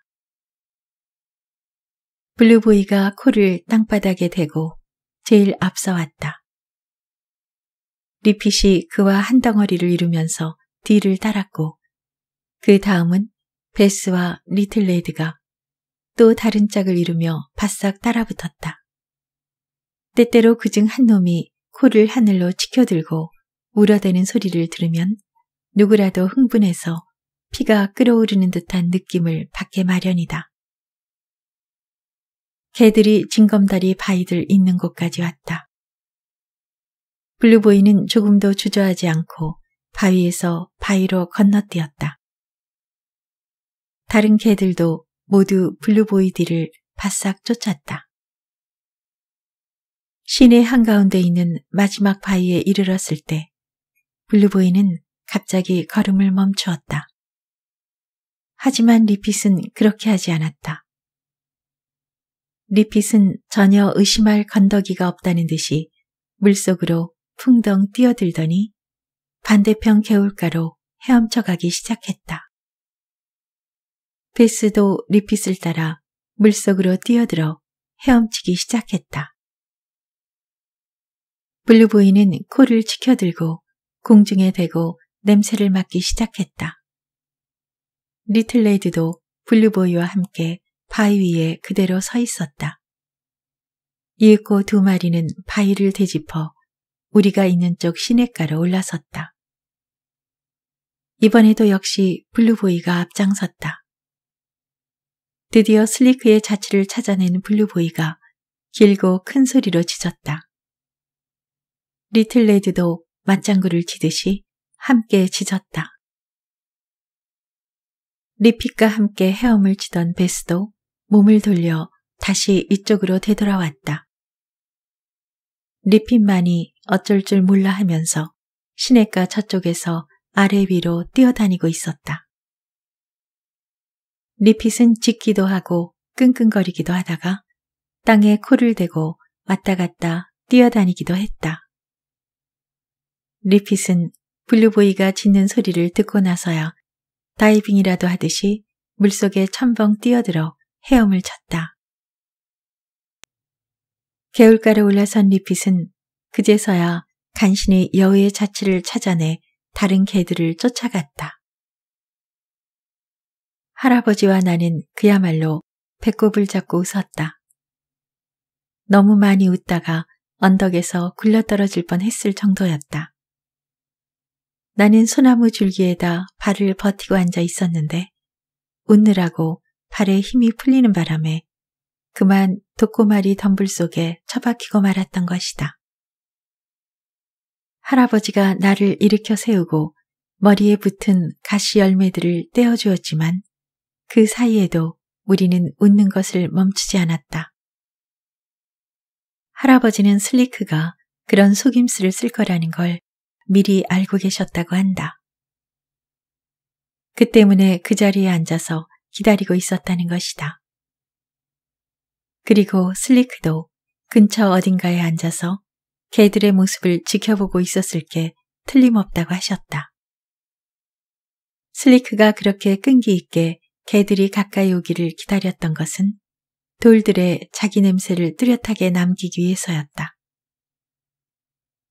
블루보이가 코를 땅바닥에 대고 제일 앞서 왔다. 리핏이 그와 한 덩어리를 이루면서 뒤를 따랐고 그 다음은 베스와 리틀레드가 또 다른 짝을 이루며 바싹 따라붙었다. 때때로 그 중 한 놈이 코를 하늘로 치켜들고 울어대는 소리를 들으면 누구라도 흥분해서 피가 끓어오르는 듯한 느낌을 받게 마련이다. 개들이 징검다리 바위들 있는 곳까지 왔다. 블루보이는 조금도 주저하지 않고 바위에서 바위로 건너뛰었다. 다른 개들도 모두 블루보이 뒤를 바싹 쫓았다. 시내 한가운데 있는 마지막 바위에 이르렀을 때 블루보이는 갑자기 걸음을 멈추었다. 하지만 리핏은 그렇게 하지 않았다. 리핏은 전혀 의심할 건더기가 없다는 듯이 물속으로 풍덩 뛰어들더니 반대편 개울가로 헤엄쳐 가기 시작했다. 베스도 리핏을 따라 물속으로 뛰어들어 헤엄치기 시작했다. 블루보이는 코를 치켜들고 공중에 대고 냄새를 맡기 시작했다. 리틀레이드도 블루보이와 함께 바위 위에 그대로 서 있었다. 이윽고 두 마리는 바위를 되짚어 우리가 있는 쪽 시냇가로 올라섰다. 이번에도 역시 블루보이가 앞장섰다. 드디어 슬리크의 자취를 찾아낸 블루보이가 길고 큰 소리로 짖었다. 리틀레드도 맞장구를 치듯이 함께 짖었다. 리픽과 함께 헤엄을 치던 베스도 몸을 돌려 다시 이쪽으로 되돌아왔다. 리핀만이 어쩔 줄 몰라 하면서 시냇가 저쪽에서 아래 위로 뛰어다니고 있었다. 리핏은 짖기도 하고 끙끙거리기도 하다가 땅에 코를 대고 왔다 갔다 뛰어다니기도 했다. 리핏은 블루보이가 짖는 소리를 듣고 나서야 다이빙이라도 하듯이 물속에 첨벙 뛰어들어 헤엄을 쳤다. 개울가를 올라선 리핏은 그제서야 간신히 여우의 자취를 찾아내 다른 개들을 쫓아갔다. 할아버지와 나는 그야말로 배꼽을 잡고 웃었다. 너무 많이 웃다가 언덕에서 굴러떨어질 뻔했을 정도였다. 나는 소나무 줄기에다 발을 버티고 앉아 있었는데 웃느라고 발에 힘이 풀리는 바람에 그만 독고마리 덤불 속에 처박히고 말았던 것이다. 할아버지가 나를 일으켜 세우고 머리에 붙은 가시 열매들을 떼어주었지만 그 사이에도 우리는 웃는 것을 멈추지 않았다. 할아버지는 슬리크가 그런 속임수를 쓸 거라는 걸 미리 알고 계셨다고 한다. 그 때문에 그 자리에 앉아서 기다리고 있었다는 것이다. 그리고 슬리크도 근처 어딘가에 앉아서 개들의 모습을 지켜보고 있었을 게 틀림없다고 하셨다. 슬리크가 그렇게 끈기 있게 개들이 가까이 오기를 기다렸던 것은 돌들의 자기 냄새를 뚜렷하게 남기기 위해서였다.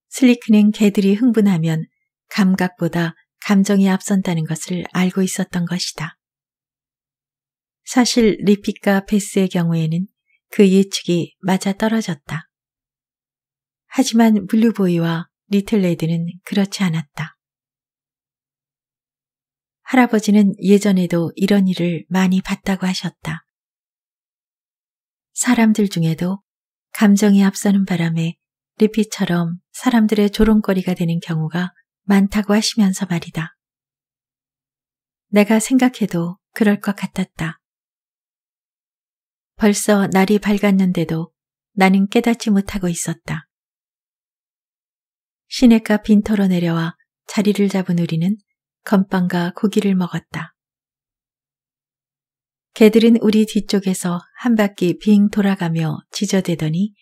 슬리크는 개들이 흥분하면 감각보다 감정이 앞선다는 것을 알고 있었던 것이다. 사실 리피카 패스의 경우에는 그 예측이 맞아떨어졌다. 하지만 블루보이와 리틀레드는 그렇지 않았다. 할아버지는 예전에도 이런 일을 많이 봤다고 하셨다. 사람들 중에도 감정이 앞서는 바람에 리피처럼 사람들의 조롱거리가 되는 경우가 많다고 하시면서 말이다. 내가 생각해도 그럴 것 같았다. 벌써 날이 밝았는데도 나는 깨닫지 못하고 있었다. 시냇가 빈터로 내려와 자리를 잡은 우리는 건빵과 고기를 먹었다. 개들은 우리 뒤쪽에서 한 바퀴 빙 돌아가며 지저대더니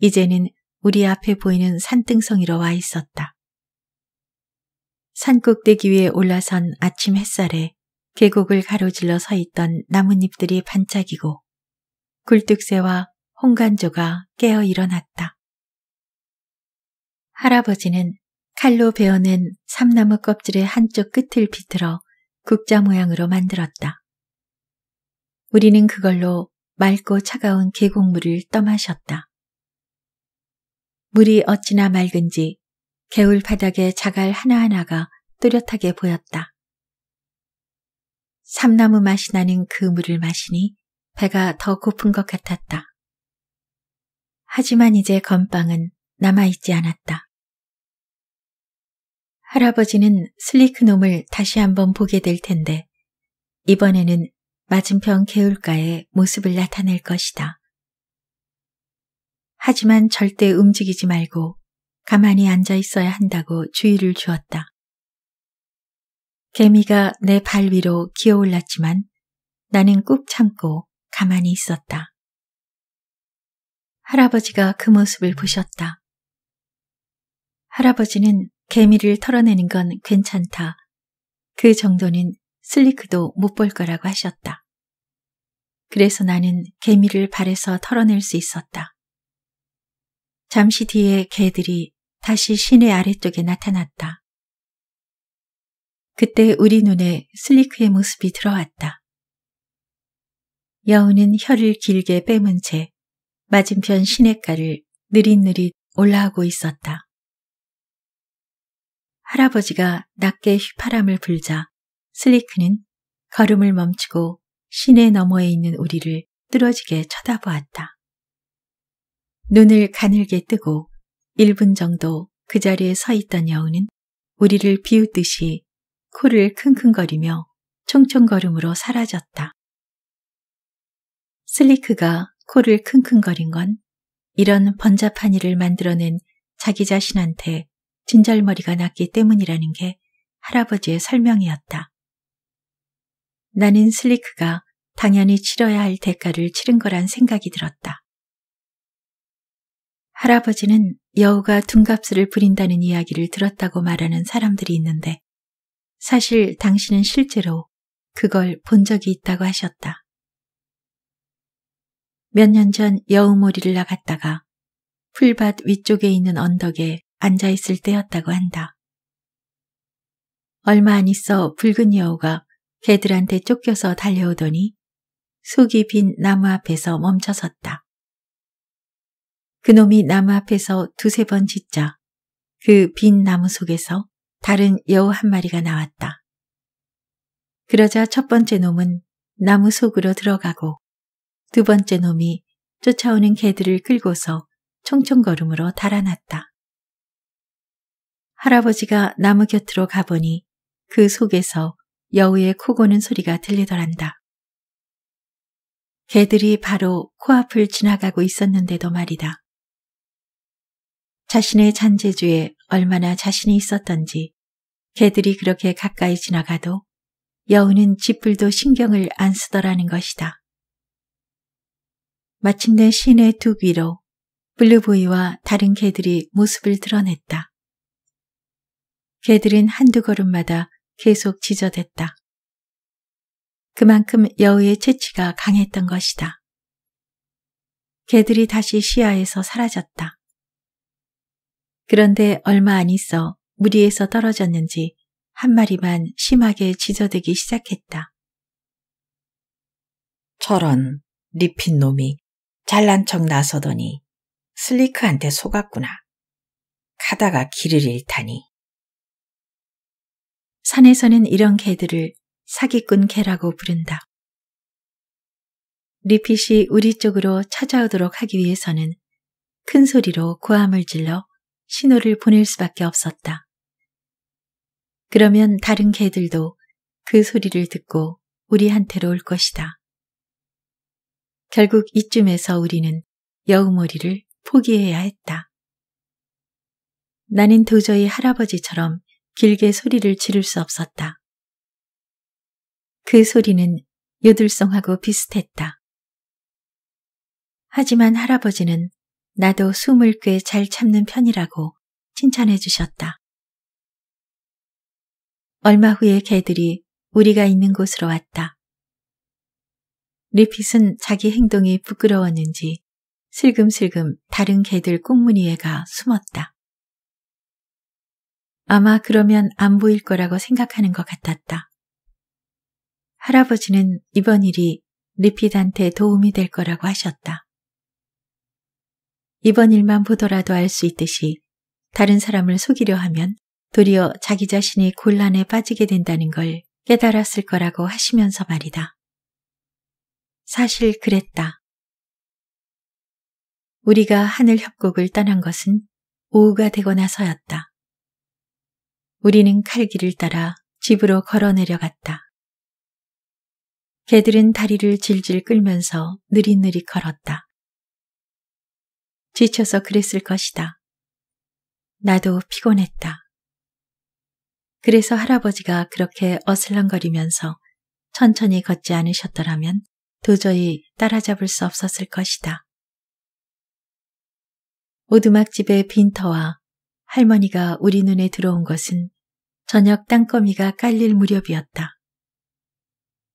이제는 우리 앞에 보이는 산등성이로 와 있었다. 산꼭대기 위에 올라선 아침 햇살에 계곡을 가로질러 서 있던 나뭇잎들이 반짝이고 굴뚝새와 홍간조가 깨어 일어났다. 할아버지는 칼로 베어낸 삼나무 껍질의 한쪽 끝을 비틀어 국자 모양으로 만들었다. 우리는 그걸로 맑고 차가운 계곡물을 떠마셨다. 물이 어찌나 맑은지 개울 바닥에 자갈 하나하나가 뚜렷하게 보였다. 삼나무 맛이 나는 그 물을 마시니 배가 더 고픈 것 같았다. 하지만 이제 건빵은 남아있지 않았다. 할아버지는 슬리크놈을 다시 한번 보게 될 텐데 이번에는 맞은편 개울가의 모습을 나타낼 것이다. 하지만 절대 움직이지 말고 가만히 앉아 있어야 한다고 주의를 주었다. 개미가 내 발 위로 기어올랐지만 나는 꾹 참고 가만히 있었다. 할아버지가 그 모습을 보셨다. 할아버지는 개미를 털어내는 건 괜찮다. 그 정도는 슬리크도 못 볼 거라고 하셨다. 그래서 나는 개미를 발에서 털어낼 수 있었다. 잠시 뒤에 개들이 다시 시내 아래쪽에 나타났다. 그때 우리 눈에 슬리크의 모습이 들어왔다. 여우는 혀를 길게 빼문 채 맞은편 시냇가를 느릿느릿 올라오고 있었다. 할아버지가 낮게 휘파람을 불자 슬리크는 걸음을 멈추고 시내 너머에 있는 우리를 뚫어지게 쳐다보았다. 눈을 가늘게 뜨고 1분 정도 그 자리에 서 있던 여우는 우리를 비웃듯이 코를 킁킁거리며 총총걸음으로 사라졌다. 슬리크가 코를 킁킁거린 건 이런 번잡한 일을 만들어낸 자기 자신한테 진절머리가 났기 때문이라는 게 할아버지의 설명이었다. 나는 슬리크가 당연히 치러야 할 대가를 치른 거란 생각이 들었다. 할아버지는 여우가 둔갑스를 부린다는 이야기를 들었다고 말하는 사람들이 있는데 사실 당신은 실제로 그걸 본 적이 있다고 하셨다. 몇년전여우머리를 나갔다가 풀밭 위쪽에 있는 언덕에 앉아있을 때였다고 한다. 얼마 안 있어 붉은 여우가 개들한테 쫓겨서 달려오더니 속이 빈 나무 앞에서 멈춰섰다. 그놈이 나무 앞에서 두세 번 짖자 그 빈 나무 속에서 다른 여우 한 마리가 나왔다. 그러자 첫 번째 놈은 나무 속으로 들어가고 두 번째 놈이 쫓아오는 개들을 끌고서 총총걸음으로 달아났다. 할아버지가 나무 곁으로 가보니 그 속에서 여우의 코 고는 소리가 들리더란다. 개들이 바로 코앞을 지나가고 있었는데도 말이다. 자신의 잔재주에 얼마나 자신이 있었던지 개들이 그렇게 가까이 지나가도 여우는 짓불도 신경을 안 쓰더라는 것이다. 마침내 시내 둑 위로 블루보이와 다른 개들이 모습을 드러냈다. 개들은 한두 걸음마다 계속 지저댔다. 그만큼 여우의 채취가 강했던 것이다. 개들이 다시 시야에서 사라졌다. 그런데 얼마 안 있어 무리에서 떨어졌는지 한 마리만 심하게 지저대기 시작했다. 저런, 리핀 놈이 잘난 척 나서더니 슬리크한테 속았구나. 가다가 길을 잃다니. 산에서는 이런 개들을 사기꾼 개라고 부른다. 리핏이 우리 쪽으로 찾아오도록 하기 위해서는 큰 소리로 고함을 질러 신호를 보낼 수밖에 없었다. 그러면 다른 개들도 그 소리를 듣고 우리한테로 올 것이다. 결국 이쯤에서 우리는 여우머리를 포기해야 했다. 나는 도저히 할아버지처럼 길게 소리를 지를 수 없었다. 그 소리는 요들성하고 비슷했다. 하지만 할아버지는 나도 숨을 꽤 잘 참는 편이라고 칭찬해 주셨다. 얼마 후에 개들이 우리가 있는 곳으로 왔다. 리핏은 자기 행동이 부끄러웠는지 슬금슬금 다른 개들 꽁무니에 가 숨었다. 아마 그러면 안 보일 거라고 생각하는 것 같았다. 할아버지는 이번 일이 리핏한테 도움이 될 거라고 하셨다. 이번 일만 보더라도 알 수 있듯이 다른 사람을 속이려 하면 도리어 자기 자신이 곤란에 빠지게 된다는 걸 깨달았을 거라고 하시면서 말이다. 사실 그랬다. 우리가 하늘 협곡을 떠난 것은 오후가 되고 나서였다. 우리는 칼길을 따라 집으로 걸어 내려갔다. 개들은 다리를 질질 끌면서 느릿느릿 걸었다. 지쳐서 그랬을 것이다. 나도 피곤했다. 그래서 할아버지가 그렇게 어슬렁거리면서 천천히 걷지 않으셨더라면 도저히 따라잡을 수 없었을 것이다. 오두막집의 빈터와 할머니가 우리 눈에 들어온 것은 저녁 땅거미가 깔릴 무렵이었다.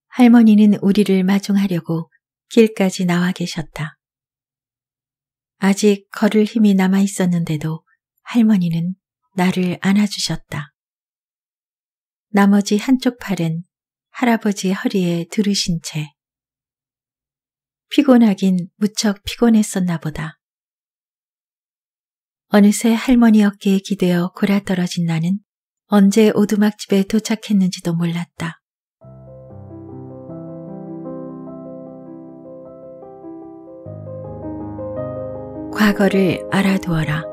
할머니는 우리를 마중하려고 길까지 나와 계셨다. 아직 걸을 힘이 남아 있었는데도 할머니는 나를 안아주셨다. 나머지 한쪽 팔은 할아버지 허리에 두르신 채 피곤하긴 무척 피곤했었나 보다. 어느새 할머니 어깨에 기대어 골아떨어진 나는 언제 오두막집에 도착했는지도 몰랐다. 과거를 알아두어라.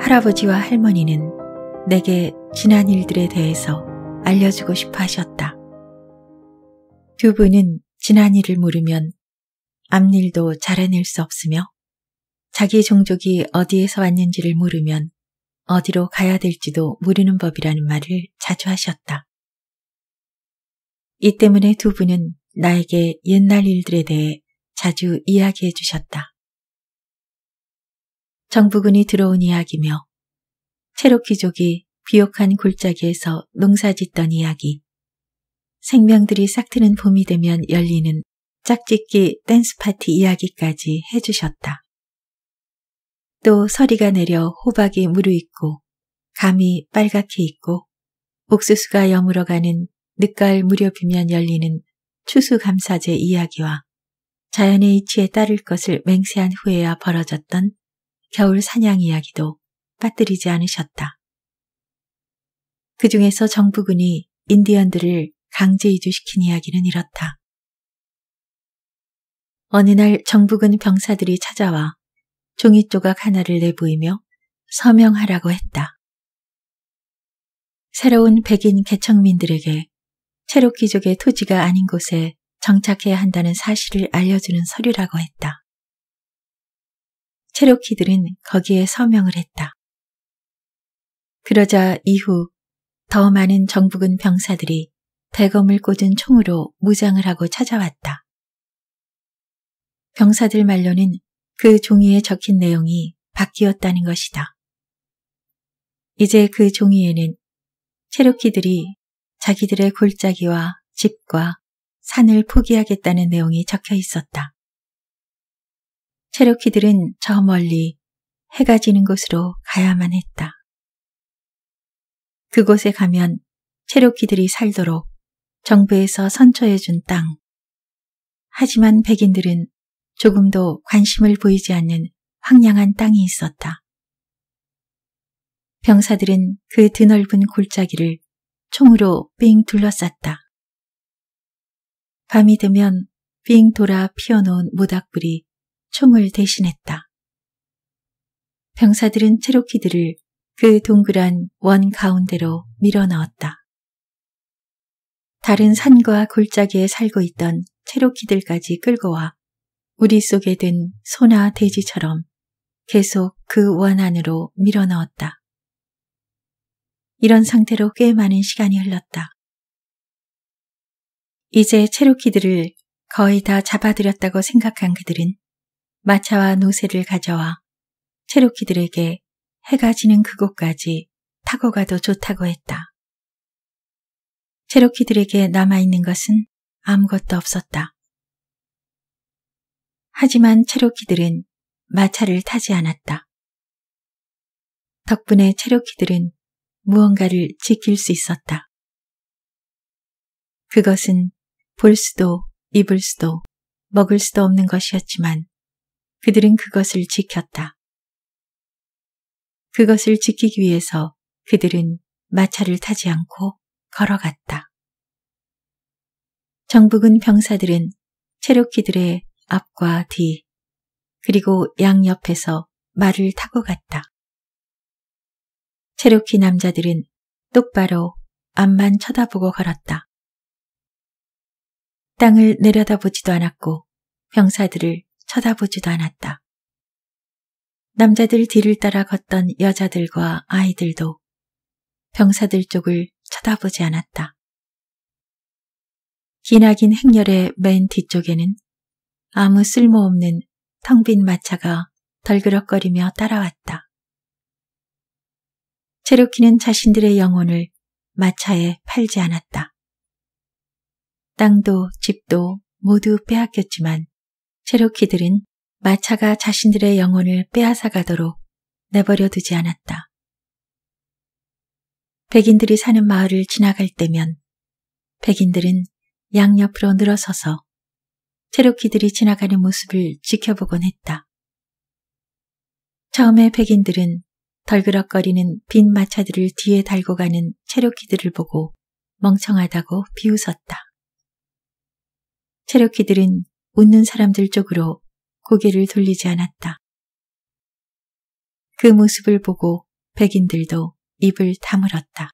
할아버지와 할머니는 내게 지난 일들에 대해서 알려주고 싶어 하셨다. 두 분은 지난 일을 모르면 앞일도 잘해낼 수 없으며 자기 종족이 어디에서 왔는지를 모르면 어디로 가야 될지도 모르는 법이라는 말을 자주 하셨다. 이 때문에 두 분은 나에게 옛날 일들에 대해 자주 이야기해 주셨다. 정부군이 들어온 이야기며 체로키족이 비옥한 골짜기에서 농사 짓던 이야기, 생명들이 싹트는 봄이 되면 열리는 짝짓기 댄스 파티 이야기까지 해주셨다. 또 서리가 내려 호박이 무르익고 감이 빨갛게 익고 옥수수가 여물어가는 늦가을 무렵이면 열리는 추수감사제 이야기와 자연의 이치에 따를 것을 맹세한 후에야 벌어졌던 겨울 사냥 이야기도 빠뜨리지 않으셨다. 그 중에서 정부군이 인디언들을 강제 이주시킨 이야기는 이렇다. 어느 날정부군 병사들이 찾아와 종이 조각 하나를 내보이며 서명하라고 했다. 새로운 백인 개척민들에게 체로키족의 토지가 아닌 곳에 정착해야 한다는 사실을 알려주는 서류라고 했다. 체로키들은 거기에 서명을 했다. 그러자 이후 더 많은 정부군 병사들이 대검을 꽂은 총으로 무장을 하고 찾아왔다. 병사들 말로는 그 종이에 적힌 내용이 바뀌었다는 것이다. 이제 그 종이에는 체로키들이 자기들의 골짜기와 집과 산을 포기하겠다는 내용이 적혀 있었다. 체로키들은 저 멀리 해가 지는 곳으로 가야만 했다. 그곳에 가면 체로키들이 살도록 정부에서 선처해준 땅. 하지만 백인들은 조금도 관심을 보이지 않는 황량한 땅이 있었다. 병사들은 그 드넓은 골짜기를 총으로 삥 둘러쌌다. 밤이 되면 빙 돌아 피어놓은 모닥불이 총을 대신했다. 병사들은 체로키들을 그 동그란 원 가운데로 밀어 넣었다. 다른 산과 골짜기에 살고 있던 체로키들까지 끌고 와 우리 속에 든 소나 돼지처럼 계속 그 원 안으로 밀어넣었다. 이런 상태로 꽤 많은 시간이 흘렀다. 이제 체로키들을 거의 다 잡아들였다고 생각한 그들은 마차와 노새를 가져와 체로키들에게 해가 지는 그곳까지 타고 가도 좋다고 했다. 체로키들에게 남아있는 것은 아무것도 없었다. 하지만 체로키들은 마차를 타지 않았다. 덕분에 체로키들은 무언가를 지킬 수 있었다. 그것은 볼 수도 입을 수도 먹을 수도 없는 것이었지만 그들은 그것을 지켰다. 그것을 지키기 위해서 그들은 마차를 타지 않고 걸어갔다. 정북은 병사들은 체로키들의 앞과 뒤 그리고 양옆에서 말을 타고 갔다. 체로키 남자들은 똑바로 앞만 쳐다보고 걸었다. 땅을 내려다보지도 않았고 병사들을 쳐다보지도 않았다. 남자들 뒤를 따라 걷던 여자들과 아이들도 병사들 쪽을 쳐다보지 않았다. 기나긴 행렬의 맨 뒤쪽에는 아무 쓸모없는 텅빈 마차가 덜그럭거리며 따라왔다. 체로키는 자신들의 영혼을 마차에 팔지 않았다. 땅도 집도 모두 빼앗겼지만 체로키들은 마차가 자신들의 영혼을 빼앗아가도록 내버려 두지 않았다. 백인들이 사는 마을을 지나갈 때면 백인들은 양옆으로 늘어서서 체로키들이 지나가는 모습을 지켜보곤 했다. 처음에 백인들은 덜그럭거리는 빈 마차들을 뒤에 달고 가는 체로키들을 보고 멍청하다고 비웃었다. 체로키들은 웃는 사람들 쪽으로 고개를 돌리지 않았다. 그 모습을 보고 백인들도 입을 다물었다.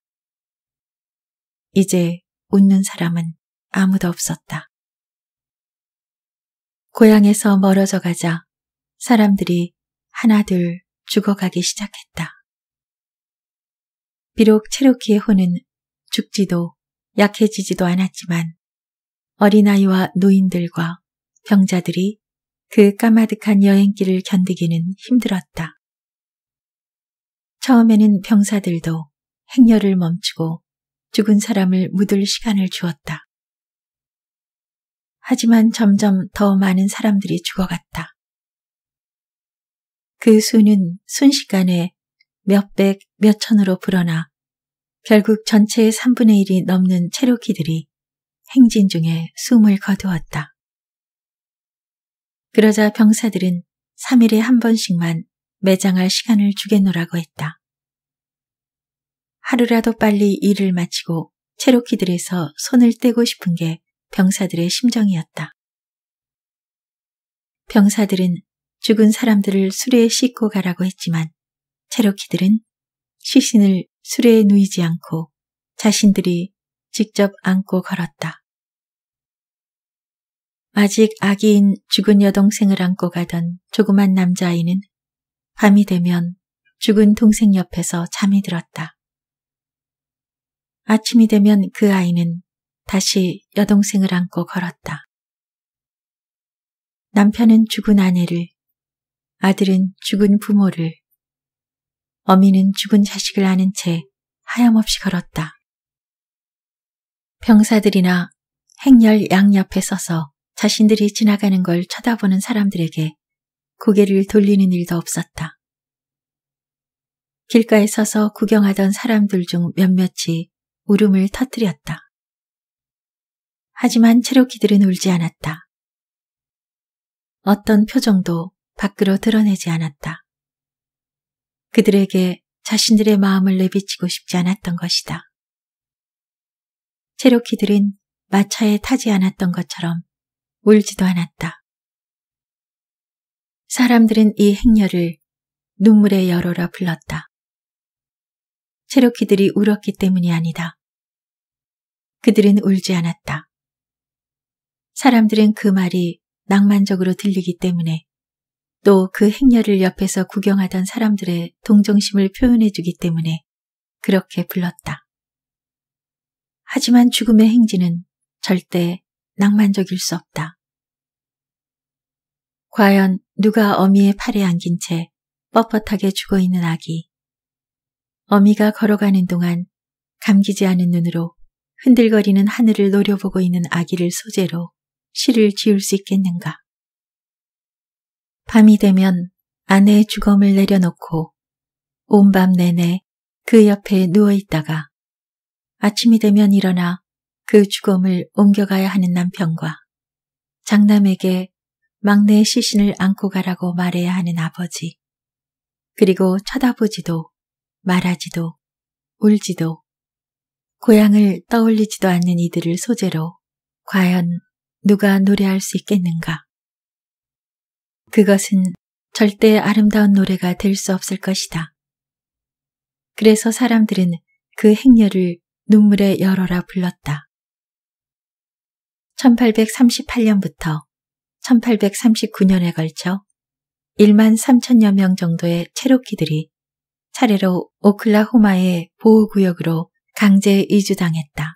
이제 웃는 사람은 아무도 없었다. 고향에서 멀어져 가자 사람들이 하나둘 죽어가기 시작했다. 비록 체로키의 혼은 죽지도 약해지지도 않았지만 어린아이와 노인들과 병자들이 그 까마득한 여행길을 견디기는 힘들었다. 처음에는 병사들도 행렬을 멈추고 죽은 사람을 묻을 시간을 주었다. 하지만 점점 더 많은 사람들이 죽어갔다. 그 수는 순식간에 몇백, 몇천으로 불어나 결국 전체의 3분의 1이 넘는 체로키들이 행진 중에 숨을 거두었다. 그러자 병사들은 3일에 한 번씩만 매장할 시간을 주겠노라고 했다. 하루라도 빨리 일을 마치고 체로키들에서 손을 떼고 싶은 게 병사들의 심정이었다. 병사들은 죽은 사람들을 수레에 싣고 가라고 했지만 체로키들은 시신을 수레에 누이지 않고 자신들이 직접 안고 걸었다. 아직 아기인 죽은 여동생을 안고 가던 조그만 남자아이는 밤이 되면 죽은 동생 옆에서 잠이 들었다. 아침이 되면 그 아이는 다시 여동생을 안고 걸었다. 남편은 죽은 아내를, 아들은 죽은 부모를, 어미는 죽은 자식을 아는 채 하염없이 걸었다. 병사들이나 행렬 양옆에 서서 자신들이 지나가는 걸 쳐다보는 사람들에게 고개를 돌리는 일도 없었다. 길가에 서서 구경하던 사람들 중 몇몇이 울음을 터뜨렸다. 하지만 체로키들은 울지 않았다. 어떤 표정도 밖으로 드러내지 않았다. 그들에게 자신들의 마음을 내비치고 싶지 않았던 것이다. 체로키들은 마차에 타지 않았던 것처럼 울지도 않았다. 사람들은 이 행렬을 눈물의 열어라 불렀다. 체로키들이 울었기 때문이 아니다. 그들은 울지 않았다. 사람들은 그 말이 낭만적으로 들리기 때문에 또 그 행렬을 옆에서 구경하던 사람들의 동정심을 표현해주기 때문에 그렇게 불렀다. 하지만 죽음의 행진은 절대 낭만적일 수 없다. 과연 누가 어미의 팔에 안긴 채 뻣뻣하게 죽어 있는 아기. 어미가 걸어가는 동안 감기지 않은 눈으로 흔들거리는 하늘을 노려보고 있는 아기를 소재로 시를 지을 수 있겠는가. 밤이 되면 아내의 죽음을 내려놓고 온 밤 내내 그 옆에 누워 있다가 아침이 되면 일어나 그죽음을 옮겨가야 하는 남편과 장남에게 막내의 시신을 안고 가라고 말해야 하는 아버지. 그리고 쳐다보지도 말하지도 울지도 고향을 떠올리지도 않는 이들을 소재로 과연 누가 노래할 수 있겠는가? 그것은 절대 아름다운 노래가 될 수 없을 것이다. 그래서 사람들은 그 행렬을 눈물의 열어라 불렀다. 1838년부터 1839년에 걸쳐 1만 3천여 명 정도의 체로키들이 차례로 오클라호마의 보호구역으로 강제 이주당했다.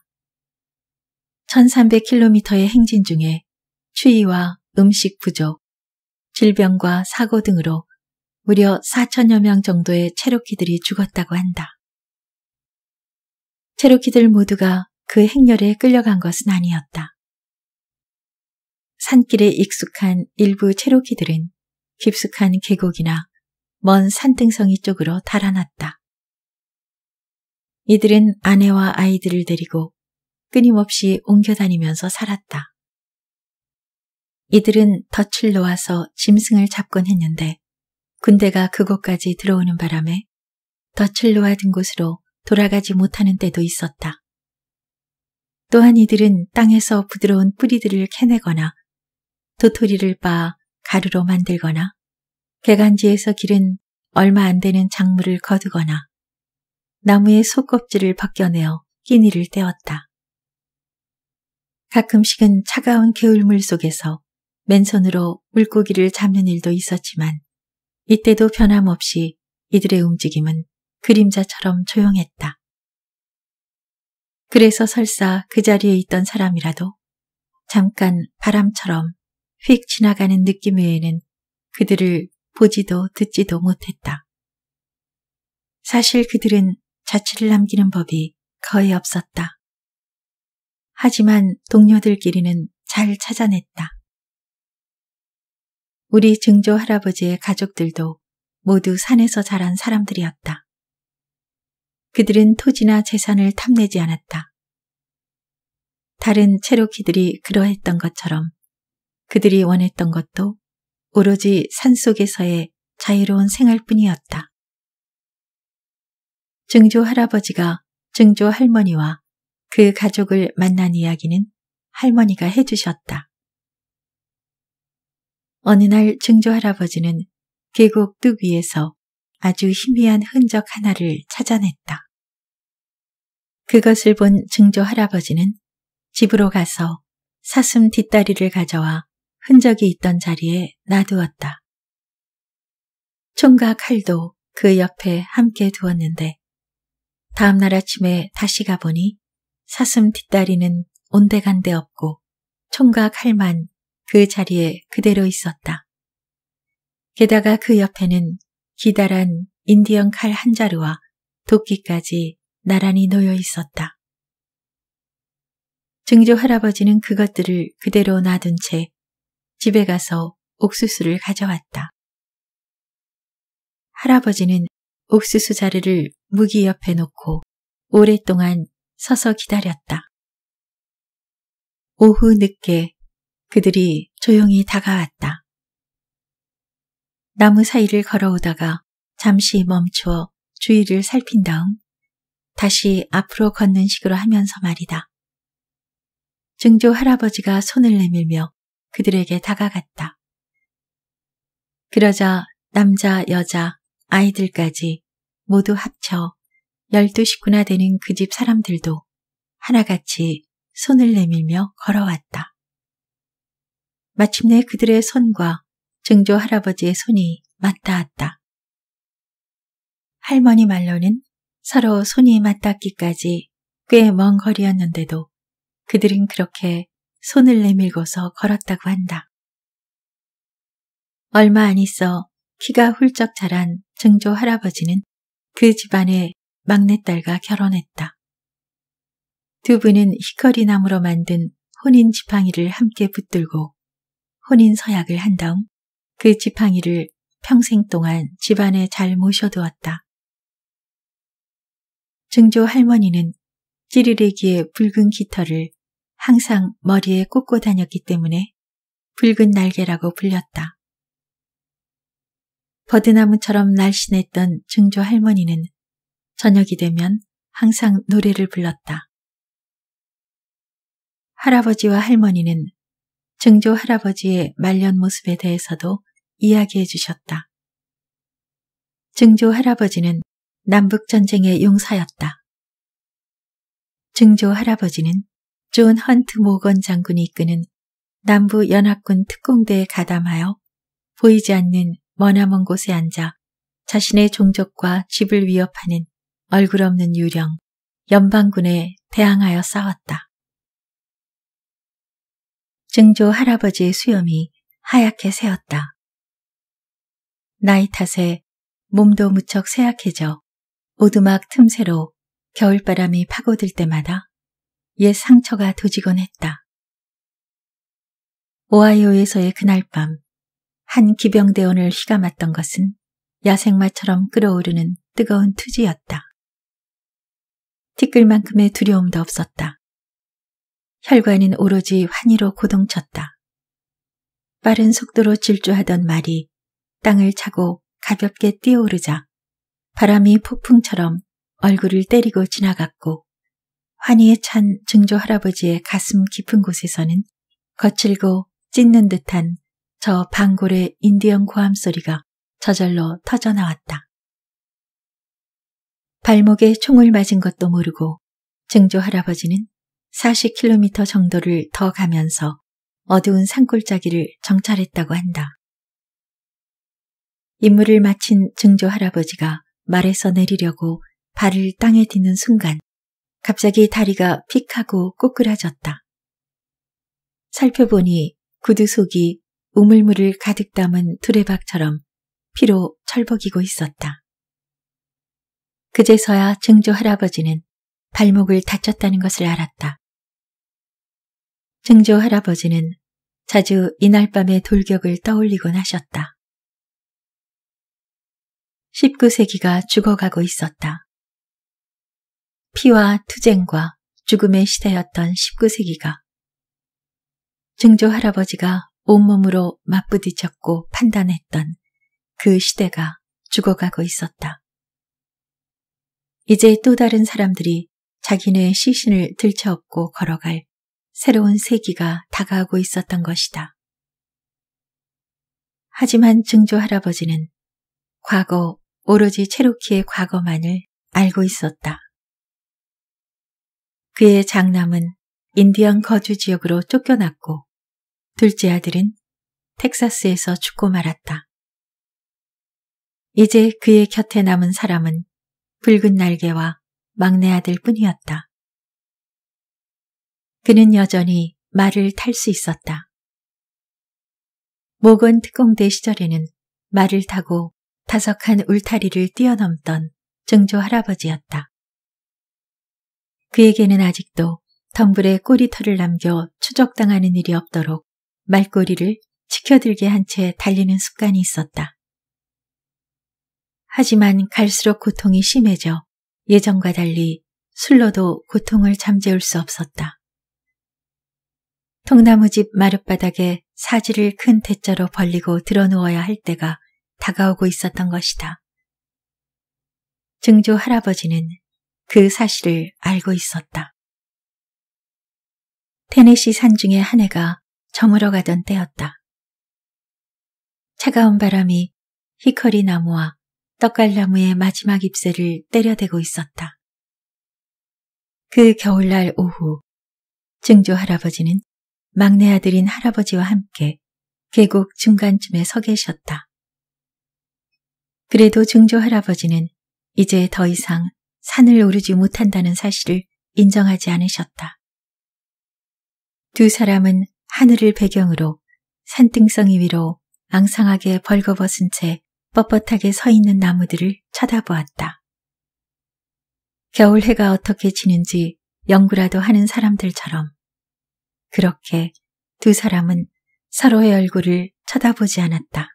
1300km의 행진 중에 추위와 음식 부족, 질병과 사고 등으로 무려 4천여 명 정도의 체로키들이 죽었다고 한다. 체로키들 모두가 그 행렬에 끌려간 것은 아니었다. 산길에 익숙한 일부 체로키들은 깊숙한 계곡이나 먼 산등성이 쪽으로 달아났다. 이들은 아내와 아이들을 데리고 끊임없이 옮겨다니면서 살았다. 이들은 덫을 놓아서 짐승을 잡곤 했는데 군대가 그곳까지 들어오는 바람에 덫을 놓아둔 곳으로 돌아가지 못하는 때도 있었다. 또한 이들은 땅에서 부드러운 뿌리들을 캐내거나 도토리를 빻 가루로 만들거나 개간지에서 기른 얼마 안 되는 작물을 거두거나 나무의 속껍질을 벗겨내어 끼니를 때웠다. 가끔씩은 차가운 개울물 속에서 맨손으로 물고기를 잡는 일도 있었지만 이때도 변함없이 이들의 움직임은 그림자처럼 조용했다. 그래서 설사 그 자리에 있던 사람이라도 잠깐 바람처럼 휙 지나가는 느낌 외에는 그들을 보지도 듣지도 못했다. 사실 그들은 자취를 남기는 법이 거의 없었다. 하지만 동료들끼리는 잘 찾아냈다. 우리 증조 할아버지의 가족들도 모두 산에서 자란 사람들이었다. 그들은 토지나 재산을 탐내지 않았다. 다른 체로키들이 그러했던 것처럼 그들이 원했던 것도 오로지 산속에서의 자유로운 생활뿐이었다. 증조 할아버지가 증조 할머니와 그 가족을 만난 이야기는 할머니가 해주셨다. 어느 날 증조 할아버지는 계곡 뚝 위에서 아주 희미한 흔적 하나를 찾아냈다. 그것을 본 증조 할아버지는 집으로 가서 사슴 뒷다리를 가져와 흔적이 있던 자리에 놔두었다. 총과 칼도 그 옆에 함께 두었는데 다음날 아침에 다시 가보니 사슴 뒷다리는 온데간데 없고 총과 칼만 그 자리에 그대로 있었다. 게다가 그 옆에는 기다란 인디언 칼 한 자루와 도끼까지 나란히 놓여 있었다. 증조 할아버지는 그것들을 그대로 놔둔 채 집에 가서 옥수수를 가져왔다. 할아버지는 옥수수 자리를 무기 옆에 놓고 오랫동안 서서 기다렸다. 오후 늦게 그들이 조용히 다가왔다. 나무 사이를 걸어오다가 잠시 멈추어 주위를 살핀 다음 다시 앞으로 걷는 식으로 하면서 말이다. 증조 할아버지가 손을 내밀며 그들에게 다가갔다. 그러자 남자, 여자, 아이들까지 모두 합쳐 열두 식구나 되는 그 집 사람들도 하나같이 손을 내밀며 걸어왔다. 마침내 그들의 손과 증조 할아버지의 손이 맞닿았다. 할머니 말로는 서로 손이 맞닿기까지 꽤 먼 거리였는데도 그들은 그렇게 손을 내밀고서 걸었다고 한다. 얼마 안 있어 키가 훌쩍 자란 증조 할아버지는 그 집안의 막내딸과 결혼했다. 두 분은 희커리 나무로 만든 혼인 지팡이를 함께 붙들고 혼인 서약을 한 다음 그 지팡이를 평생 동안 집안에 잘 모셔두었다. 증조 할머니는 찌르레기의 붉은 깃털을 항상 머리에 꽂고 다녔기 때문에 붉은 날개라고 불렸다. 버드나무처럼 날씬했던 증조 할머니는 저녁이 되면 항상 노래를 불렀다. 할아버지와 할머니는 증조 할아버지의 말년 모습에 대해서도 이야기해 주셨다. 증조 할아버지는 남북전쟁의 용사였다. 증조 할아버지는 존 헌트 모건 장군이 이끄는 남부연합군 특공대에 가담하여 보이지 않는 머나먼 곳에 앉아 자신의 종족과 집을 위협하는 얼굴 없는 유령, 연방군에 대항하여 싸웠다. 증조 할아버지의 수염이 하얗게 새었다. 나이 탓에 몸도 무척 새약해져 오두막 틈새로 겨울바람이 파고들 때마다 옛 상처가 도지곤 했다. 오하이오에서의 그날 밤, 한 기병대원을 휘감았던 것은 야생마처럼 끓어오르는 뜨거운 투지였다. 티끌만큼의 두려움도 없었다. 혈관은 오로지 환희로 고동쳤다. 빠른 속도로 질주하던 말이 땅을 차고 가볍게 뛰어오르자 바람이 폭풍처럼 얼굴을 때리고 지나갔고 환희에 찬 증조 할아버지의 가슴 깊은 곳에서는 거칠고 찢는 듯한 저 방골의 인디언 고함 소리가 저절로 터져나왔다. 발목에 총을 맞은 것도 모르고 증조 할아버지는 40km 정도를 더 가면서 어두운 산골짜기를 정찰했다고 한다. 임무를 마친 증조 할아버지가 말에서 내리려고 발을 땅에 딛는 순간 갑자기 다리가 픽 하고 꼬꾸라졌다. 살펴보니 구두 속이 우물물을 가득 담은 두레박처럼 피로 철벅이고 있었다. 그제서야 증조 할아버지는 발목을 다쳤다는 것을 알았다. 증조 할아버지는 자주 이날 밤의 돌격을 떠올리곤 하셨다. 19세기가 죽어가고 있었다. 피와 투쟁과 죽음의 시대였던 19세기가 증조 할아버지가 온몸으로 맞부딪혔고 판단했던 그 시대가 죽어가고 있었다. 이제 또 다른 사람들이 자기네 시신을 들쳐업고 걸어갈 새로운 세기가 다가오고 있었던 것이다. 하지만 증조 할아버지는 과거 오로지 체로키의 과거만을 알고 있었다. 그의 장남은 인디언 거주 지역으로 쫓겨났고 둘째 아들은 텍사스에서 죽고 말았다. 이제 그의 곁에 남은 사람은 붉은 날개와 막내 아들 뿐이었다. 그는 여전히 말을 탈 수 있었다. 모건 특공대 시절에는 말을 타고 다석한 울타리를 뛰어넘던 증조 할아버지였다. 그에게는 아직도 덤불에 꼬리털을 남겨 추적당하는 일이 없도록 말꼬리를 치켜들게 한 채 달리는 습관이 있었다. 하지만 갈수록 고통이 심해져 예전과 달리 술로도 고통을 잠재울 수 없었다. 통나무집 마룻바닥에 사지를 큰 대자로 벌리고 드러누워야 할 때가 다가오고 있었던 것이다. 증조 할아버지는 그 사실을 알고 있었다. 테네시 산중의 한 해가 저물어 가던 때였다. 차가운 바람이 히커리 나무와 떡갈나무의 마지막 잎새를 때려대고 있었다. 그 겨울날 오후, 증조 할아버지는 막내 아들인 할아버지와 함께 계곡 중간쯤에 서 계셨다. 그래도 증조 할아버지는 이제 더 이상 산을 오르지 못한다는 사실을 인정하지 않으셨다. 두 사람은 하늘을 배경으로 산등성이 위로 앙상하게 벌거벗은 채 뻣뻣하게 서 있는 나무들을 쳐다보았다. 겨울 해가 어떻게 지는지 연구라도 하는 사람들처럼 그렇게 두 사람은 서로의 얼굴을 쳐다보지 않았다.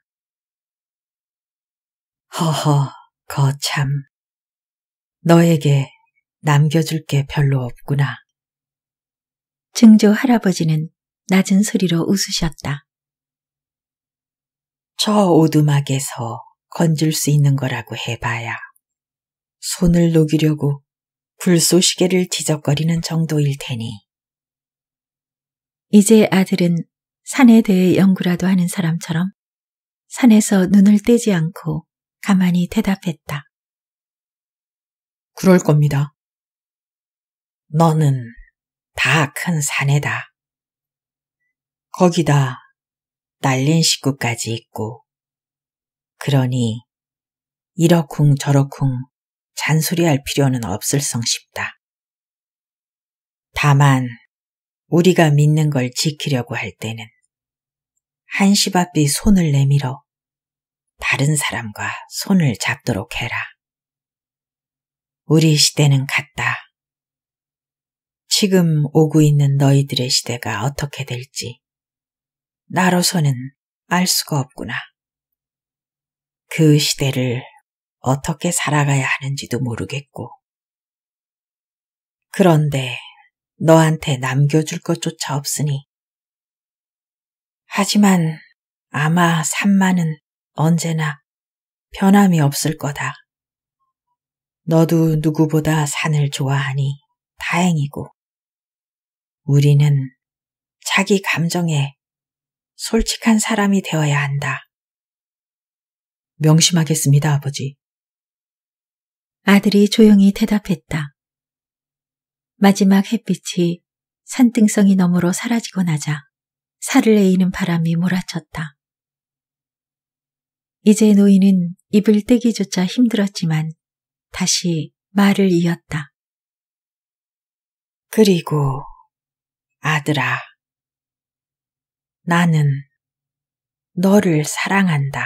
허허, 거참 너에게 남겨줄 게 별로 없구나. 증조 할아버지는 낮은 소리로 웃으셨다. 저 오두막에서 건질 수 있는 거라고 해봐야 손을 녹이려고 불쏘시개를 뒤적거리는 정도일 테니. 이제 아들은 산에 대해 연구라도 하는 사람처럼 산에서 눈을 떼지 않고 가만히 대답했다. 그럴 겁니다. 너는 다큰 산에다. 거기다 날린 식구까지 있고. 그러니 이러쿵 저러쿵 잔소리할 필요는 없을성 싶다. 다만 우리가 믿는 걸 지키려고 할 때는 한시 앞이 손을 내밀어 다른 사람과 손을 잡도록 해라. 우리 시대는 같다. 지금 오고 있는 너희들의 시대가 어떻게 될지 나로서는 알 수가 없구나. 그 시대를 어떻게 살아가야 하는지도 모르겠고. 그런데 너한테 남겨줄 것조차 없으니. 하지만 아마 산만은 언제나 변함이 없을 거다. 너도 누구보다 산을 좋아하니 다행이고, 우리는 자기 감정에 솔직한 사람이 되어야 한다. 명심하겠습니다, 아버지. 아들이 조용히 대답했다. 마지막 햇빛이 산등성이 너머로 사라지고 나자 살을 에이는 바람이 몰아쳤다. 이제 노인은 입을 떼기조차 힘들었지만 다시 말을 이었다. 그리고 아들아, 나는 너를 사랑한다.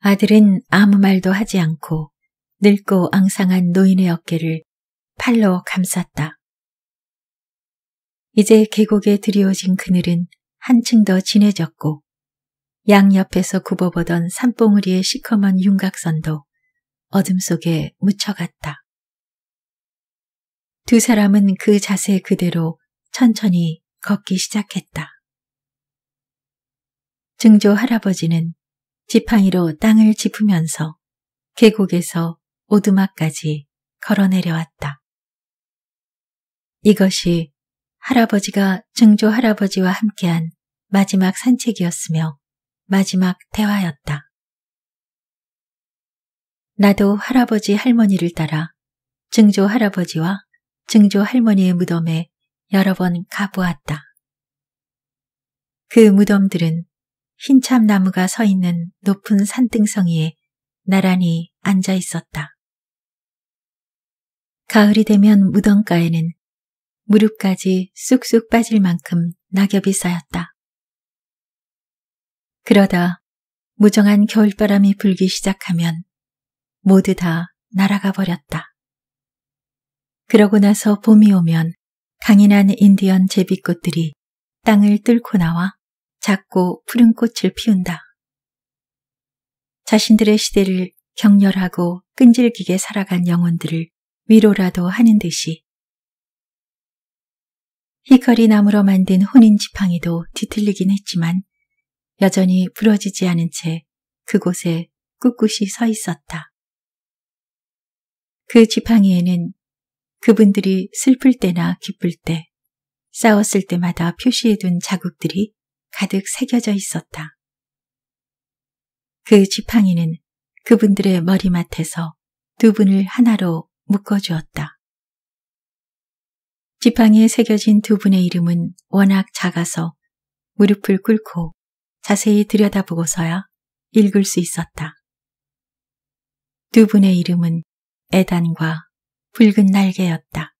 아들은 아무 말도 하지 않고 늙고 앙상한 노인의 어깨를 팔로 감쌌다. 이제 계곡에 드리워진 그늘은 한층 더 진해졌고 양옆에서 굽어보던 산봉우리의 시커먼 윤곽선도 어둠 속에 묻혀갔다. 두 사람은 그 자세 그대로 천천히 걷기 시작했다. 증조 할아버지는 지팡이로 땅을 짚으면서 계곡에서 오두막까지 걸어내려왔다. 이것이 할아버지가 증조 할아버지와 함께한 마지막 산책이었으며 마지막 대화였다. 나도 할아버지 할머니를 따라 증조 할아버지와 증조 할머니의 무덤에 여러 번 가보았다. 그 무덤들은 흰참 나무가 서 있는 높은 산등성이에 나란히 앉아 있었다. 가을이 되면 무덤가에는 무릎까지 쑥쑥 빠질 만큼 낙엽이 쌓였다. 그러다 무정한 겨울바람이 불기 시작하면 모두 다 날아가 버렸다. 그러고 나서 봄이 오면 강인한 인디언 제비꽃들이 땅을 뚫고 나와 작고 푸른 꽃을 피운다. 자신들의 시대를 격렬하고 끈질기게 살아간 영혼들을 위로라도 하는 듯이 히커리 나무로 만든 혼인 지팡이도 뒤틀리긴 했지만 여전히 부러지지 않은 채 그곳에 꿋꿋이 서 있었다. 그 지팡이에는 그분들이 슬플 때나 기쁠 때, 싸웠을 때마다 표시해둔 자국들이 가득 새겨져 있었다. 그 지팡이는 그분들의 머리맡에서 두 분을 하나로 묶어주었다. 지팡이에 새겨진 두 분의 이름은 워낙 작아서 무릎을 꿇고 자세히 들여다보고서야 읽을 수 있었다. 두 분의 이름은 애단과 붉은 날개였다.